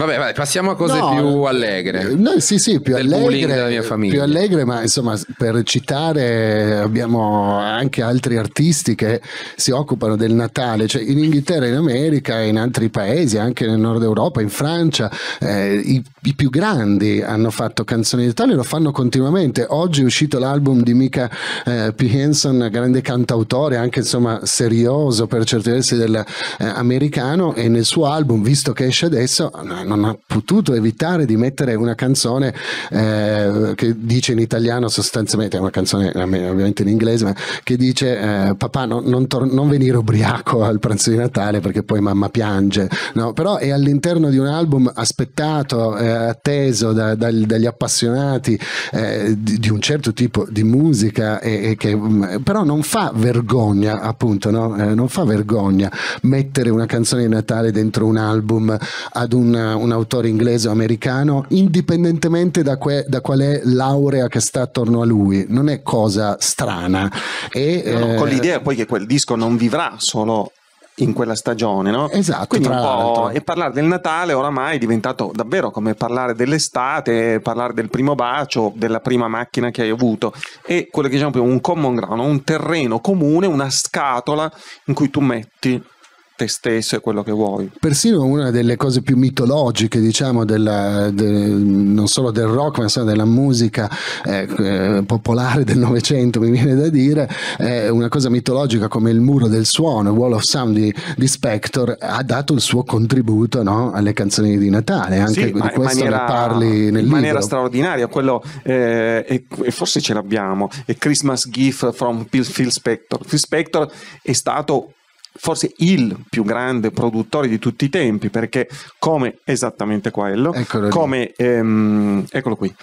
[SPEAKER 2] Vabbè, vai, passiamo a cose no, più
[SPEAKER 1] allegre. Eh, no, sì, sì, più allegre, mia più allegre, ma insomma, per citare, abbiamo anche altri artisti che si occupano del Natale, cioè in Inghilterra, in America, e in altri paesi, anche nel nord Europa, in Francia, eh, i, i, più grandi hanno fatto canzoni di Natale, lo fanno continuamente. Oggi è uscito l'album di Mika eh, P. Henson, grande cantautore, anche insomma serioso per certi versi dell'americano, eh, e nel suo album, visto che esce adesso, hanno non ha potuto evitare di mettere una canzone eh, che dice in italiano sostanzialmente, è una canzone ovviamente in inglese, ma che dice eh, papà no, non, tor- non, venire ubriaco al pranzo di Natale perché poi mamma piange, no? però è all'interno di un album aspettato, eh, atteso da, da, dagli appassionati eh, di, di, un certo tipo di musica e, e che mm, però non fa vergogna appunto, no? Eh, non fa vergogna mettere una canzone di Natale dentro un album ad un un autore inglese o americano, indipendentemente da, que, da qual è l'aurea che sta attorno a lui, non è cosa strana. E, no, eh... Con l'idea
[SPEAKER 3] poi che quel disco non vivrà solo in quella stagione, no? Esatto. Quindi un po', e parlare del Natale oramai è diventato davvero come parlare dell'estate, parlare del primo bacio, della prima macchina che hai avuto. E quello che diciamo prima, un common ground, un terreno comune, una scatola in cui tu metti te stesso e quello che vuoi.
[SPEAKER 1] Persino una delle cose più mitologiche, diciamo, della, de, non solo del rock, ma insomma della musica eh, eh popolare del Novecento, mi viene da dire, eh, una cosa mitologica come il muro del suono, Wall of Sound di, di Spector, ha dato il suo contributo no, alle canzoni di Natale. Anche sì, di questo maniera, ne parli nel in libro. In maniera
[SPEAKER 3] straordinaria, quello, eh, e, e, forse ce l'abbiamo, è Christmas Gift from Phil Spector. Phil Spector è stato forse il più grande produttore di tutti i tempi, perché come esattamente quello, eccolo, come, ehm, eccolo qui,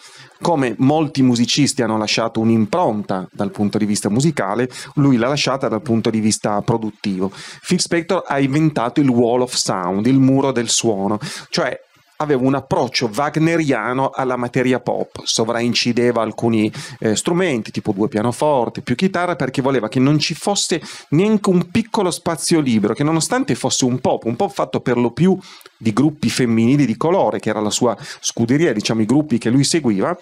[SPEAKER 3] come molti musicisti hanno lasciato un'impronta dal punto di vista musicale, lui l'ha lasciata dal punto di vista produttivo. Phil Spector ha inventato il wall of sound, il muro del suono, cioè aveva un approccio wagneriano alla materia pop, sovraincideva alcuni eh, strumenti, tipo due pianoforti, più chitarra, perché voleva che non ci fosse neanche un piccolo spazio libero, che nonostante fosse un pop, un pop fatto per lo più di gruppi femminili di colore, che era la sua scuderia, diciamo i gruppi che lui seguiva,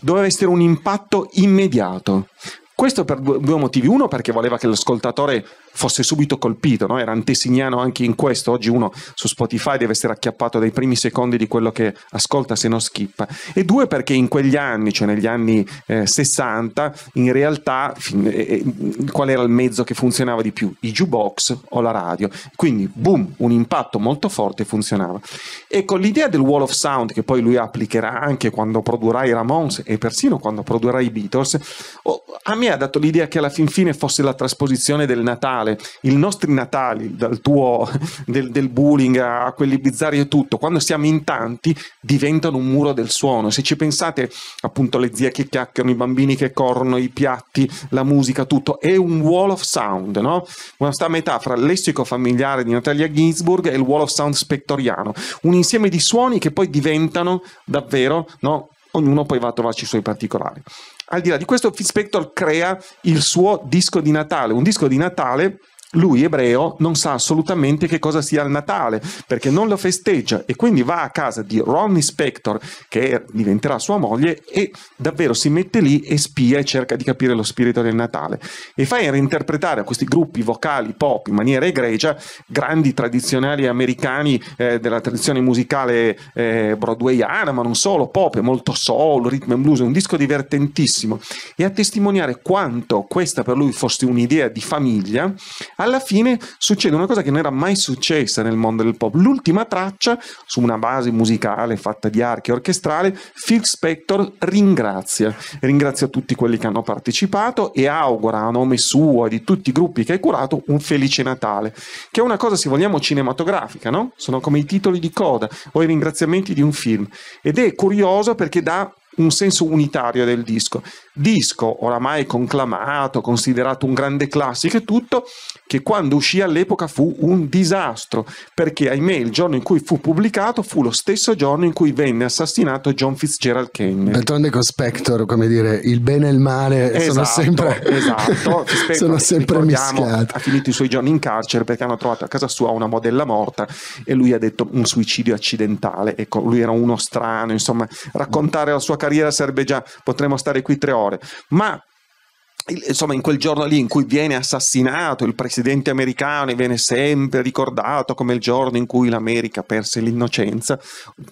[SPEAKER 3] doveva essere un impatto immediato. Questo per due motivi. Uno, perché voleva che l'ascoltatore fosse subito colpito, no? era antesignano anche in questo, oggi uno su Spotify deve essere acchiappato dai primi secondi di quello che ascolta se non skip. e due perché in quegli anni, cioè negli anni eh, 60, in realtà eh, eh, qual era il mezzo che funzionava di più? I jukebox o la radio, quindi boom, un impatto molto forte funzionava. E con l'idea del Wall of Sound che poi lui applicherà anche quando produrrà i Ramones e persino quando produrrà i Beatles, oh, a me ha dato l'idea che alla fin fine fosse la trasposizione del Natale, Natale, i nostri Natali, dal tuo del, del bullying a quelli bizzarri e tutto, quando siamo in tanti diventano un muro del suono. Se ci pensate, appunto, le zie che chiacchierano, i bambini che corrono, i piatti, la musica, tutto, è un wall of sound, no? Una sta metà fra il lessico familiare di Natalia Ginsburg e il wall of sound spettoriano, un insieme di suoni che poi diventano davvero, no? Ognuno poi va a trovarci i suoi particolari al di là di questo, Phil Spector crea il suo disco di Natale, un disco di Natale lui ebreo non sa assolutamente che cosa sia il Natale, perché non lo festeggia e quindi va a casa di Ronnie Spector, che diventerà sua moglie, e davvero si mette lì e spia e cerca di capire lo spirito del Natale. E fa reinterpretare a questi gruppi vocali pop in maniera egregia grandi tradizionali americani eh, della tradizione musicale eh, broadwayana, ma non solo, pop, è molto soul, rhythm and blues, è un disco divertentissimo. E a testimoniare quanto questa per lui fosse un'idea di famiglia, alla fine succede una cosa che non era mai successa nel mondo del pop. L'ultima traccia, su una base musicale fatta di archi orchestrale, Phil Spector ringrazia. Ringrazia tutti quelli che hanno partecipato e augura a nome suo e di tutti i gruppi che hai curato un felice Natale, che è una cosa, se vogliamo, cinematografica, no? Sono come i titoli di coda o i ringraziamenti di un film. Ed è curioso perché dà un senso unitario del disco. Disco oramai conclamato, considerato un grande classico e tutto, che quando uscì all'epoca fu un disastro, perché ahimè il giorno in cui fu pubblicato fu lo stesso giorno in cui venne assassinato John Fitzgerald Kennedy.
[SPEAKER 1] D'altronde con Spector, come dire, il bene e il male esatto, sono sempre, esatto. Spector, sono sempre mischiati.
[SPEAKER 3] Ha finito i suoi giorni in carcere perché hanno trovato a casa sua una modella morta e lui ha detto un suicidio accidentale. Ecco, lui era uno strano, insomma, raccontare la sua carriera carriera sarebbe già, potremmo stare qui tre ore, ma insomma in quel giorno lì in cui viene assassinato il presidente americano e viene sempre ricordato come il giorno in cui l'America perse l'innocenza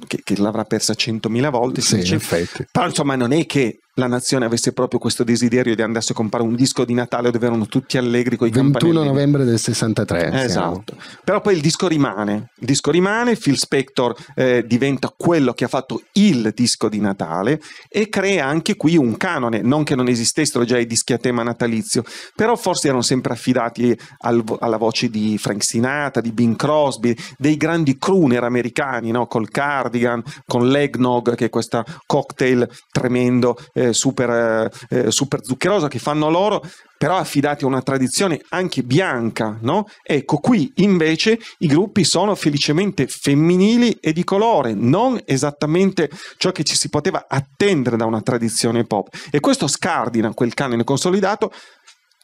[SPEAKER 3] che, che l'avrà persa centomila volte sì, in effetti. però insomma non è che la nazione avesse proprio questo desiderio di andarsi a comprare un disco di Natale dove erano tutti allegri con i 21 21
[SPEAKER 1] novembre del 63. Esatto.
[SPEAKER 3] Però poi il disco rimane, il disco rimane, Phil Spector eh, diventa quello che ha fatto il disco di Natale e crea anche qui un canone, non che non esistessero già i dischi a tema natalizio, però forse erano sempre affidati al, alla voce di Frank Sinatra, di Bing Crosby, dei grandi crooner americani, no? col cardigan, con l'eggnog che è questo cocktail tremendo. Eh, eh, super, eh, eh, super, zuccherosa che fanno loro, però affidati a una tradizione anche bianca, no? Ecco, qui invece i gruppi sono felicemente femminili e di colore, non esattamente ciò che ci si poteva attendere da una
[SPEAKER 1] tradizione pop. E questo scardina quel canone consolidato,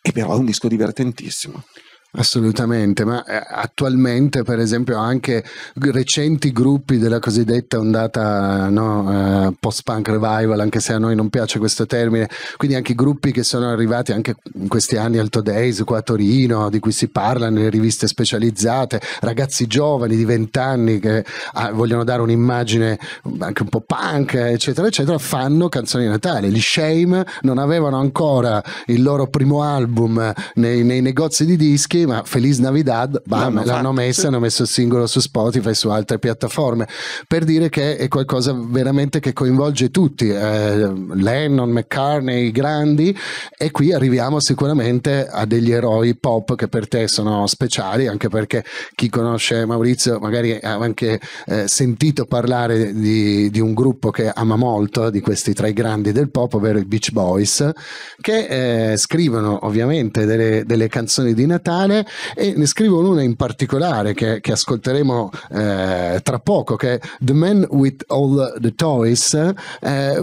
[SPEAKER 1] e però è un disco divertentissimo. Assolutamente, ma eh, attualmente per esempio anche recenti gruppi della cosiddetta ondata no, eh, post-punk revival, anche se a noi non piace questo termine, quindi anche gruppi che sono arrivati anche in questi anni al Todays qua a Torino, di cui si parla nelle riviste specializzate, ragazzi giovani di 20 anni che ah, vogliono dare un'immagine anche un po' punk, eccetera, eccetera, fanno canzoni di Natale. Gli Shame non avevano ancora il loro primo album nei, nei negozi di dischi ma Feliz Navidad, bam, l'hanno, l'hanno messa, hanno messo il singolo su Spotify, su altre piattaforme, per dire che è qualcosa veramente che coinvolge tutti, eh, Lennon, McCartney, i grandi, e qui arriviamo sicuramente a degli eroi pop che per te sono speciali, anche perché chi conosce Maurizio magari ha anche eh, sentito parlare di, di, un gruppo che ama molto, di questi tra i grandi del pop, ovvero i Beach Boys, che eh, scrivono ovviamente delle, delle canzoni di Natale, italiane e ne scrivono una in particolare che, che ascolteremo eh, tra poco, che è The Man with All the Toys. Eh,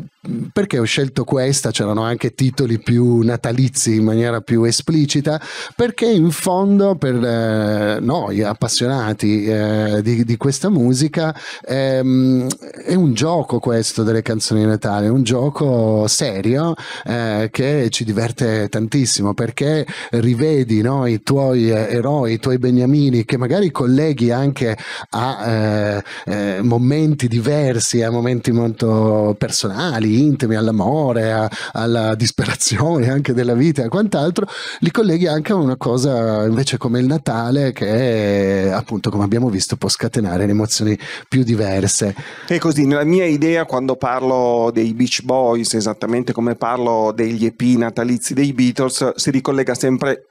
[SPEAKER 1] perché ho scelto questa? C'erano anche titoli più natalizi in maniera più esplicita, perché in fondo per eh, noi appassionati eh, di, di, questa musica ehm, è un gioco questo delle canzoni di Natale, un gioco serio eh, che ci diverte tantissimo perché rivedi no, i tuoi tuoi eh, eroi, i tuoi beniamini, che magari colleghi anche a eh, eh, momenti diversi, a momenti molto personali, intimi, all'amore, a, alla disperazione anche della vita e quant'altro, li colleghi anche a una cosa invece come il Natale che appunto come abbiamo visto può scatenare le emozioni più diverse.
[SPEAKER 3] E così, nella mia idea quando parlo dei Beach Boys, esattamente come parlo degli EP natalizi dei Beatles, si ricollega sempre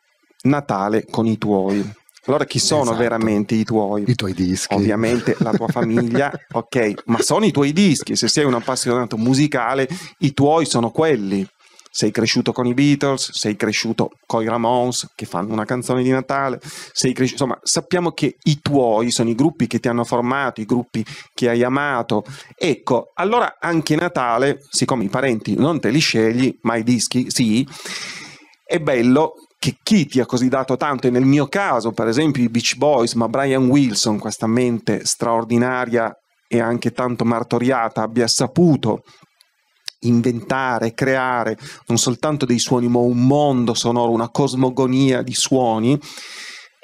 [SPEAKER 3] Natale con i tuoi. Allora chi sono esatto. veramente i tuoi? I tuoi dischi. Ovviamente la tua famiglia, ok, ma sono i tuoi dischi. Se sei un appassionato musicale, i tuoi sono quelli. Sei cresciuto con i Beatles, sei cresciuto con i Ramones che fanno una canzone di Natale, sei cresciuto, insomma, sappiamo che i tuoi sono i gruppi che ti hanno formato, i gruppi che hai amato. Ecco, allora anche Natale, siccome i parenti non te li scegli, ma i dischi sì, è bello che chi ti ha così dato tanto, e nel mio caso per esempio i Beach Boys, ma Brian Wilson, questa mente straordinaria e anche tanto martoriata, abbia saputo inventare, creare non soltanto dei suoni, ma un mondo sonoro, una cosmogonia di suoni.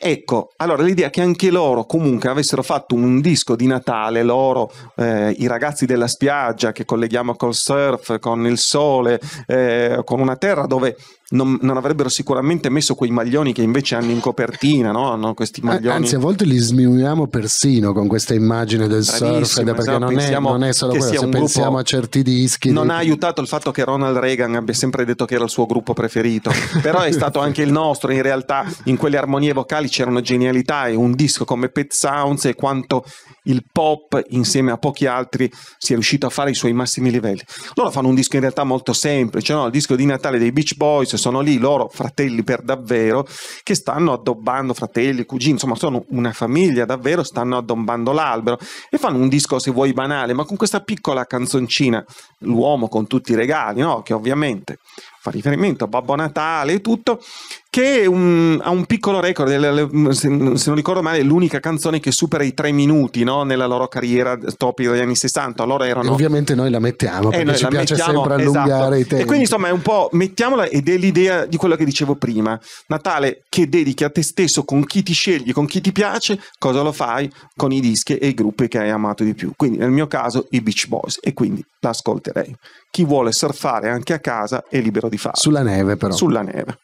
[SPEAKER 3] Ecco, allora l'idea che anche loro comunque avessero fatto un disco di Natale, loro, eh, i ragazzi della spiaggia che colleghiamo col surf, con il sole, eh, con una terra dove non, non, avrebbero sicuramente messo quei maglioni che invece hanno in copertina, no? Hanno questi eh, maglioni. Anzi, a
[SPEAKER 1] volte li sminuiamo persino con questa immagine del Bravissimo, surf, perché esatto, non, è, non, è, solo questo, se pensiamo a certi dischi. Non di... ha
[SPEAKER 3] aiutato il fatto che Ronald Reagan abbia sempre detto che era il suo gruppo preferito, però è stato anche il nostro, in realtà in quelle armonie vocali c'era una genialità e un disco come Pet Sounds e quanto il pop insieme a pochi altri sia riuscito a fare i suoi massimi livelli. Loro fanno un disco in realtà molto semplice, no? il disco di Natale dei Beach Boys, sono lì loro fratelli per davvero che stanno addobbando fratelli, cugini, insomma sono una famiglia davvero, stanno addobbando l'albero e fanno un disco se vuoi banale, ma con questa piccola canzoncina, l'uomo con tutti i regali, no? che ovviamente fa riferimento a Babbo Natale e tutto, che un, ha un piccolo record, mm, mm, se non ricordo male, è l'unica canzone che supera i tre minuti no? nella loro carriera top degli anni 60. Allora erano... E
[SPEAKER 1] ovviamente noi la mettiamo, eh, perché eh, noi ci piace mettiamo, sempre allungare esatto. i tempi. E quindi
[SPEAKER 3] insomma è un po', mettiamola ed è l'idea di quello che dicevo prima. Natale che dedichi a te stesso con chi ti scegli, con chi ti piace, cosa lo fai con i dischi e i gruppi che hai amato di più. Quindi nel mio caso i Beach Boys e quindi l'ascolterei. Chi vuole surfare anche a casa è libero di farlo. Sulla neve però. Sulla neve.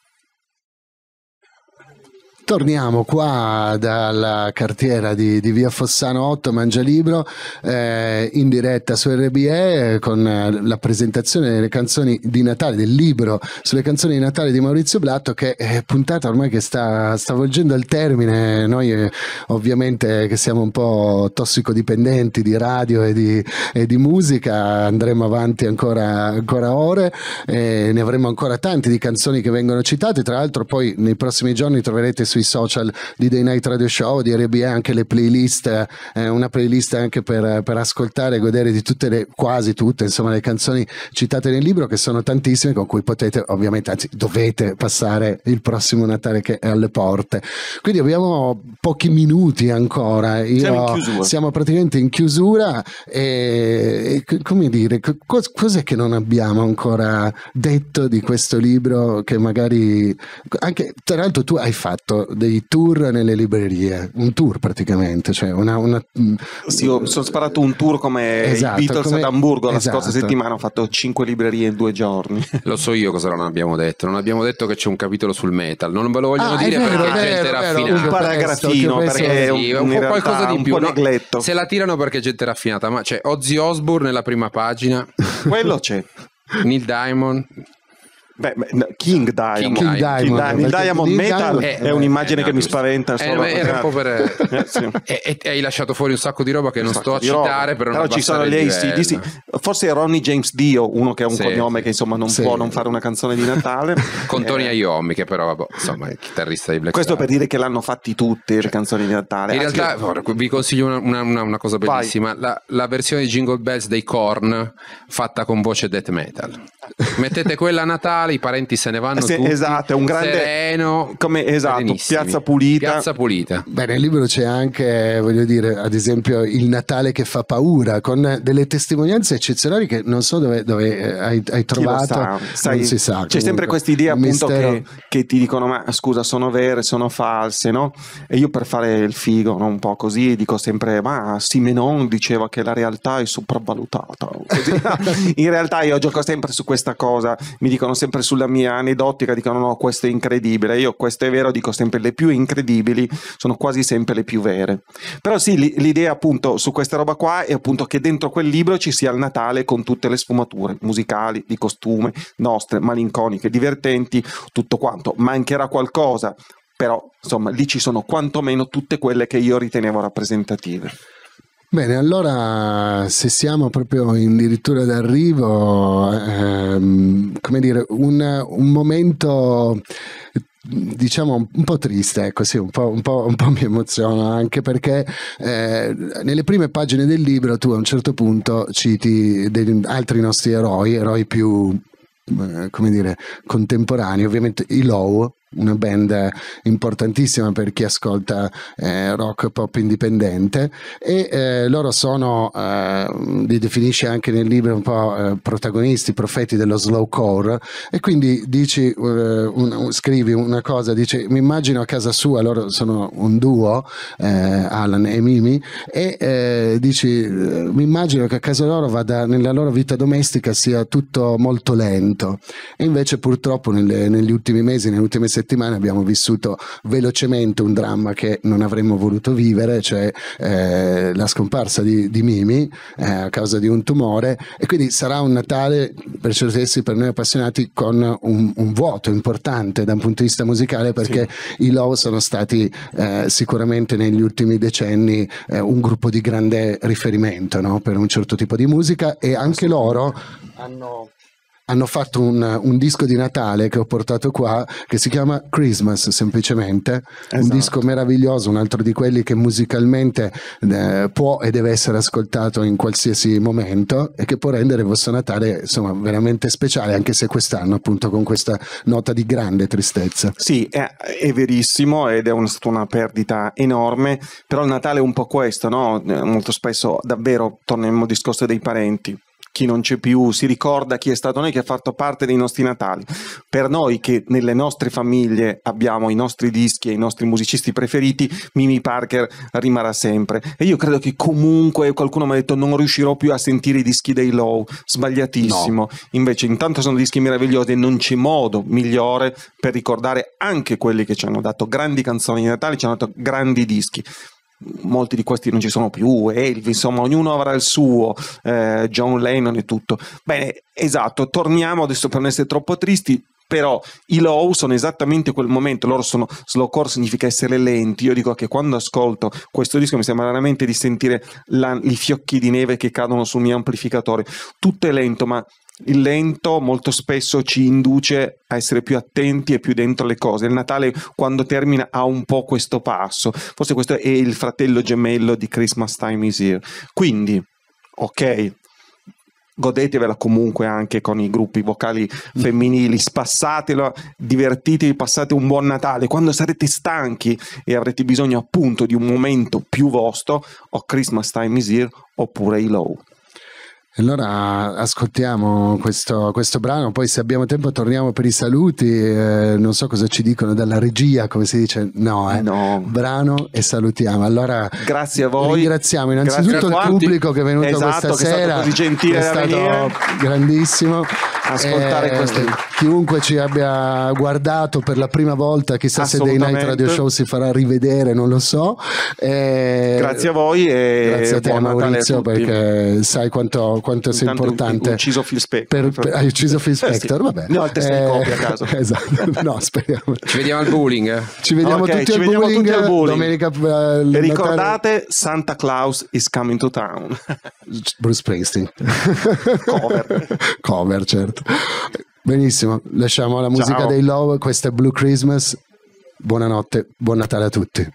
[SPEAKER 1] Torniamo qua dalla cartiera di, di via Fossano 8, Mangialibro, eh, in diretta su RBE con eh, la presentazione delle canzoni di Natale, del libro sulle canzoni di Natale di Maurizio Blatto, che è puntata ormai che sta, sta volgendo al termine. Noi eh, ovviamente che siamo un po' tossicodipendenti di radio e di, e di musica, andremo avanti ancora, ancora ore, eh, ne avremo ancora tanti di canzoni che vengono citate, tra l'altro poi nei prossimi giorni troverete su sui social di Day Night Radio Show, di RBA anche le playlist, eh, una playlist anche per, per, ascoltare e godere di tutte le, quasi tutte, insomma, le canzoni citate nel libro, che sono tantissime, con cui potete ovviamente, anzi dovete passare il prossimo Natale che è alle porte. Quindi abbiamo pochi minuti ancora, Io, siamo, siamo, praticamente in chiusura e, e come dire, cos, cos'è che non abbiamo ancora detto di questo libro che magari anche tra l'altro tu hai fatto dei tour nelle librerie, un tour praticamente. Cioè una, una... Mm, sì,
[SPEAKER 3] ho, sono sparato un tour come esatto, i Beatles come... ad Hamburgo la esatto. scorsa settimana, ho fatto cinque librerie in due
[SPEAKER 2] giorni. Lo so io cosa non abbiamo detto, non abbiamo detto che c'è un capitolo sul metal, non ve lo vogliono ah, dire vero, perché vero, gente raffinata. Un paragrafino, perché è un, sì, un realtà, qualcosa di un più. No, se la tirano perché gente raffinata, ma c'è cioè, Ozzy Osbourne nella prima pagina. Quello c'è. Neil
[SPEAKER 3] Diamond, Beh, King Diamond. King, King Diamond. King Diamond. Il Diamond Metal è, è un'immagine eh, che mi spaventa. Solo eh, era un po' per...
[SPEAKER 2] eh, sì. e, e, hai lasciato fuori un sacco di roba che non sto a citare, però, però ci sono le ACDC.
[SPEAKER 3] Forse Ronnie James Dio, uno che ha un sì. cognome che insomma non sì. può non fare una canzone di Natale. Con Tony eh. Iommi, che però boh, insomma è chitarrista di Black Questo Star. per dire che l'hanno fatti tutti le cioè, canzoni di Natale. In ah, realtà
[SPEAKER 2] io... vi consiglio una, una, una, una cosa bellissima, la, la, versione di Jingle Bells dei Korn fatta con voce death metal mettete quella a Natale, i parenti se ne vanno. Eh se, tutti, esatto, è un grande sereno, come, esatto, piazza pulita. Piazza pulita.
[SPEAKER 1] Beh, nel libro c'è anche, voglio dire, ad esempio, il Natale che fa paura, con delle testimonianze eccezionali che non so dove, dove eh, hai, hai, trovato. Sa, sai, si sa. Comunque. C'è sempre questa idea appunto che,
[SPEAKER 3] che, ti dicono: ma scusa, sono vere, sono false, no? E io per fare il figo, no? un po' così, dico sempre: ma Simenon diceva che la realtà è sopravvalutata. in realtà io gioco sempre su questo questa cosa, mi dicono sempre sulla mia aneddotica, dicono no, questo è incredibile, io questo è vero, dico sempre le più incredibili sono quasi sempre le più vere. Però sì, l'idea appunto su questa roba qua è appunto che dentro quel libro ci sia il Natale con tutte le sfumature musicali, di costume, nostre, malinconiche, divertenti, tutto quanto. Mancherà qualcosa, però insomma lì ci sono quantomeno tutte quelle che io ritenevo rappresentative.
[SPEAKER 1] Bene, allora se siamo proprio addirittura d'arrivo, ehm, come dire, un, un momento diciamo un po' triste, ecco sì, un po', un po', un po mi emoziona anche perché eh, nelle prime pagine del libro tu a un certo punto citi degli, altri nostri eroi, eroi più eh, come dire, contemporanei, ovviamente i Ilow una band importantissima per chi ascolta eh, rock pop indipendente e eh, loro sono eh, li definisce anche nel libro un po' eh, protagonisti, profeti dello slowcore e quindi dici eh, un, scrivi una cosa dice mi immagino a casa sua loro sono un duo eh, Alan e Mimi e dici mi immagino che a casa loro vada nella loro vita domestica sia tutto molto lento e invece purtroppo nelle, negli ultimi mesi, nelle ultime settimane settimane abbiamo vissuto velocemente un dramma che non avremmo voluto vivere, cioè eh, la scomparsa di, di Mimi eh, a causa di un tumore e quindi sarà un Natale per certi stessi, per noi appassionati, con un, un, vuoto importante da un punto di vista musicale perché sì. i Low sono stati eh, sicuramente negli ultimi decenni eh, un gruppo di grande riferimento no? per un certo tipo di musica e anche loro hanno hanno fatto un, un, disco di Natale che ho portato qua che si chiama Christmas semplicemente, esatto. un disco meraviglioso, un altro di quelli che musicalmente eh, può e deve essere ascoltato in qualsiasi momento e che può rendere il vostro Natale insomma veramente speciale anche se quest'anno appunto con questa nota di grande tristezza. Sì,
[SPEAKER 3] è, è
[SPEAKER 1] verissimo
[SPEAKER 3] ed è un, stata una perdita enorme, però il Natale è un po' questo, no? molto spesso davvero torniamo al discorso dei parenti chi non c'è più, si ricorda chi è stato noi che ha fatto parte dei nostri Natali. Per noi che nelle nostre famiglie abbiamo i nostri dischi e i nostri musicisti preferiti, Mimi Parker rimarrà sempre. E io credo che comunque qualcuno mi ha detto non riuscirò più a sentire i dischi dei Low, sbagliatissimo. No. Invece intanto sono dischi meravigliosi e non c'è modo migliore per ricordare anche quelli che ci hanno dato grandi canzoni di Natale, ci hanno dato grandi dischi molti di questi non ci sono più, Elvis, insomma ognuno avrà il suo, eh, John Lennon e tutto. Bene, esatto, torniamo adesso per non essere troppo tristi, però i low sono esattamente quel momento, loro sono slow core, significa essere lenti, io dico che quando ascolto questo disco mi sembra veramente di sentire la, i fiocchi di neve che cadono sul mio amplificatore, tutto è lento ma il lento molto spesso ci induce a essere più attenti e più dentro le cose. Il Natale quando termina ha un po' questo passo. Forse questo è il fratello gemello di Christmas Time is Here. Quindi, ok, godetevela comunque anche con i gruppi vocali mm. femminili, spassatela, divertitevi, passate un buon Natale. Quando sarete stanchi e avrete bisogno appunto di un momento più vostro, o Christmas Time is Here
[SPEAKER 1] oppure i Low. Allora ascoltiamo questo, questo, brano, poi se abbiamo tempo torniamo per i saluti, eh, non so cosa ci dicono dalla regia, come si dice, no, eh. no. brano e salutiamo. Allora grazie a voi. Ringraziamo innanzitutto il pubblico che è venuto esatto, questa sera, è stato, è stato grandissimo. Ascoltare eh, questo. Chiunque ci abbia guardato per la prima volta, chissà se dei Night Radio Show si farà rivedere, non lo so. Eh, grazie a voi e grazie a te Maurizio perché sai quanto quanto sia importante. Hai ucciso Phil Spector. hai ucciso Phil Spector, vabbè. No, il testo eh, di copia a caso. Esatto, no speriamo. Ci vediamo al bowling. Ci vediamo, okay, tutti, ci al vediamo bowling, tutti al bowling. Domenica, eh, Ricordate, Natale.
[SPEAKER 3] Santa Claus is coming to town.
[SPEAKER 1] Bruce Springsteen. Cover. Cover, certo. Benissimo, lasciamo la musica Ciao. dei Love, questa è Blue Christmas. Buonanotte, buon Natale a tutti.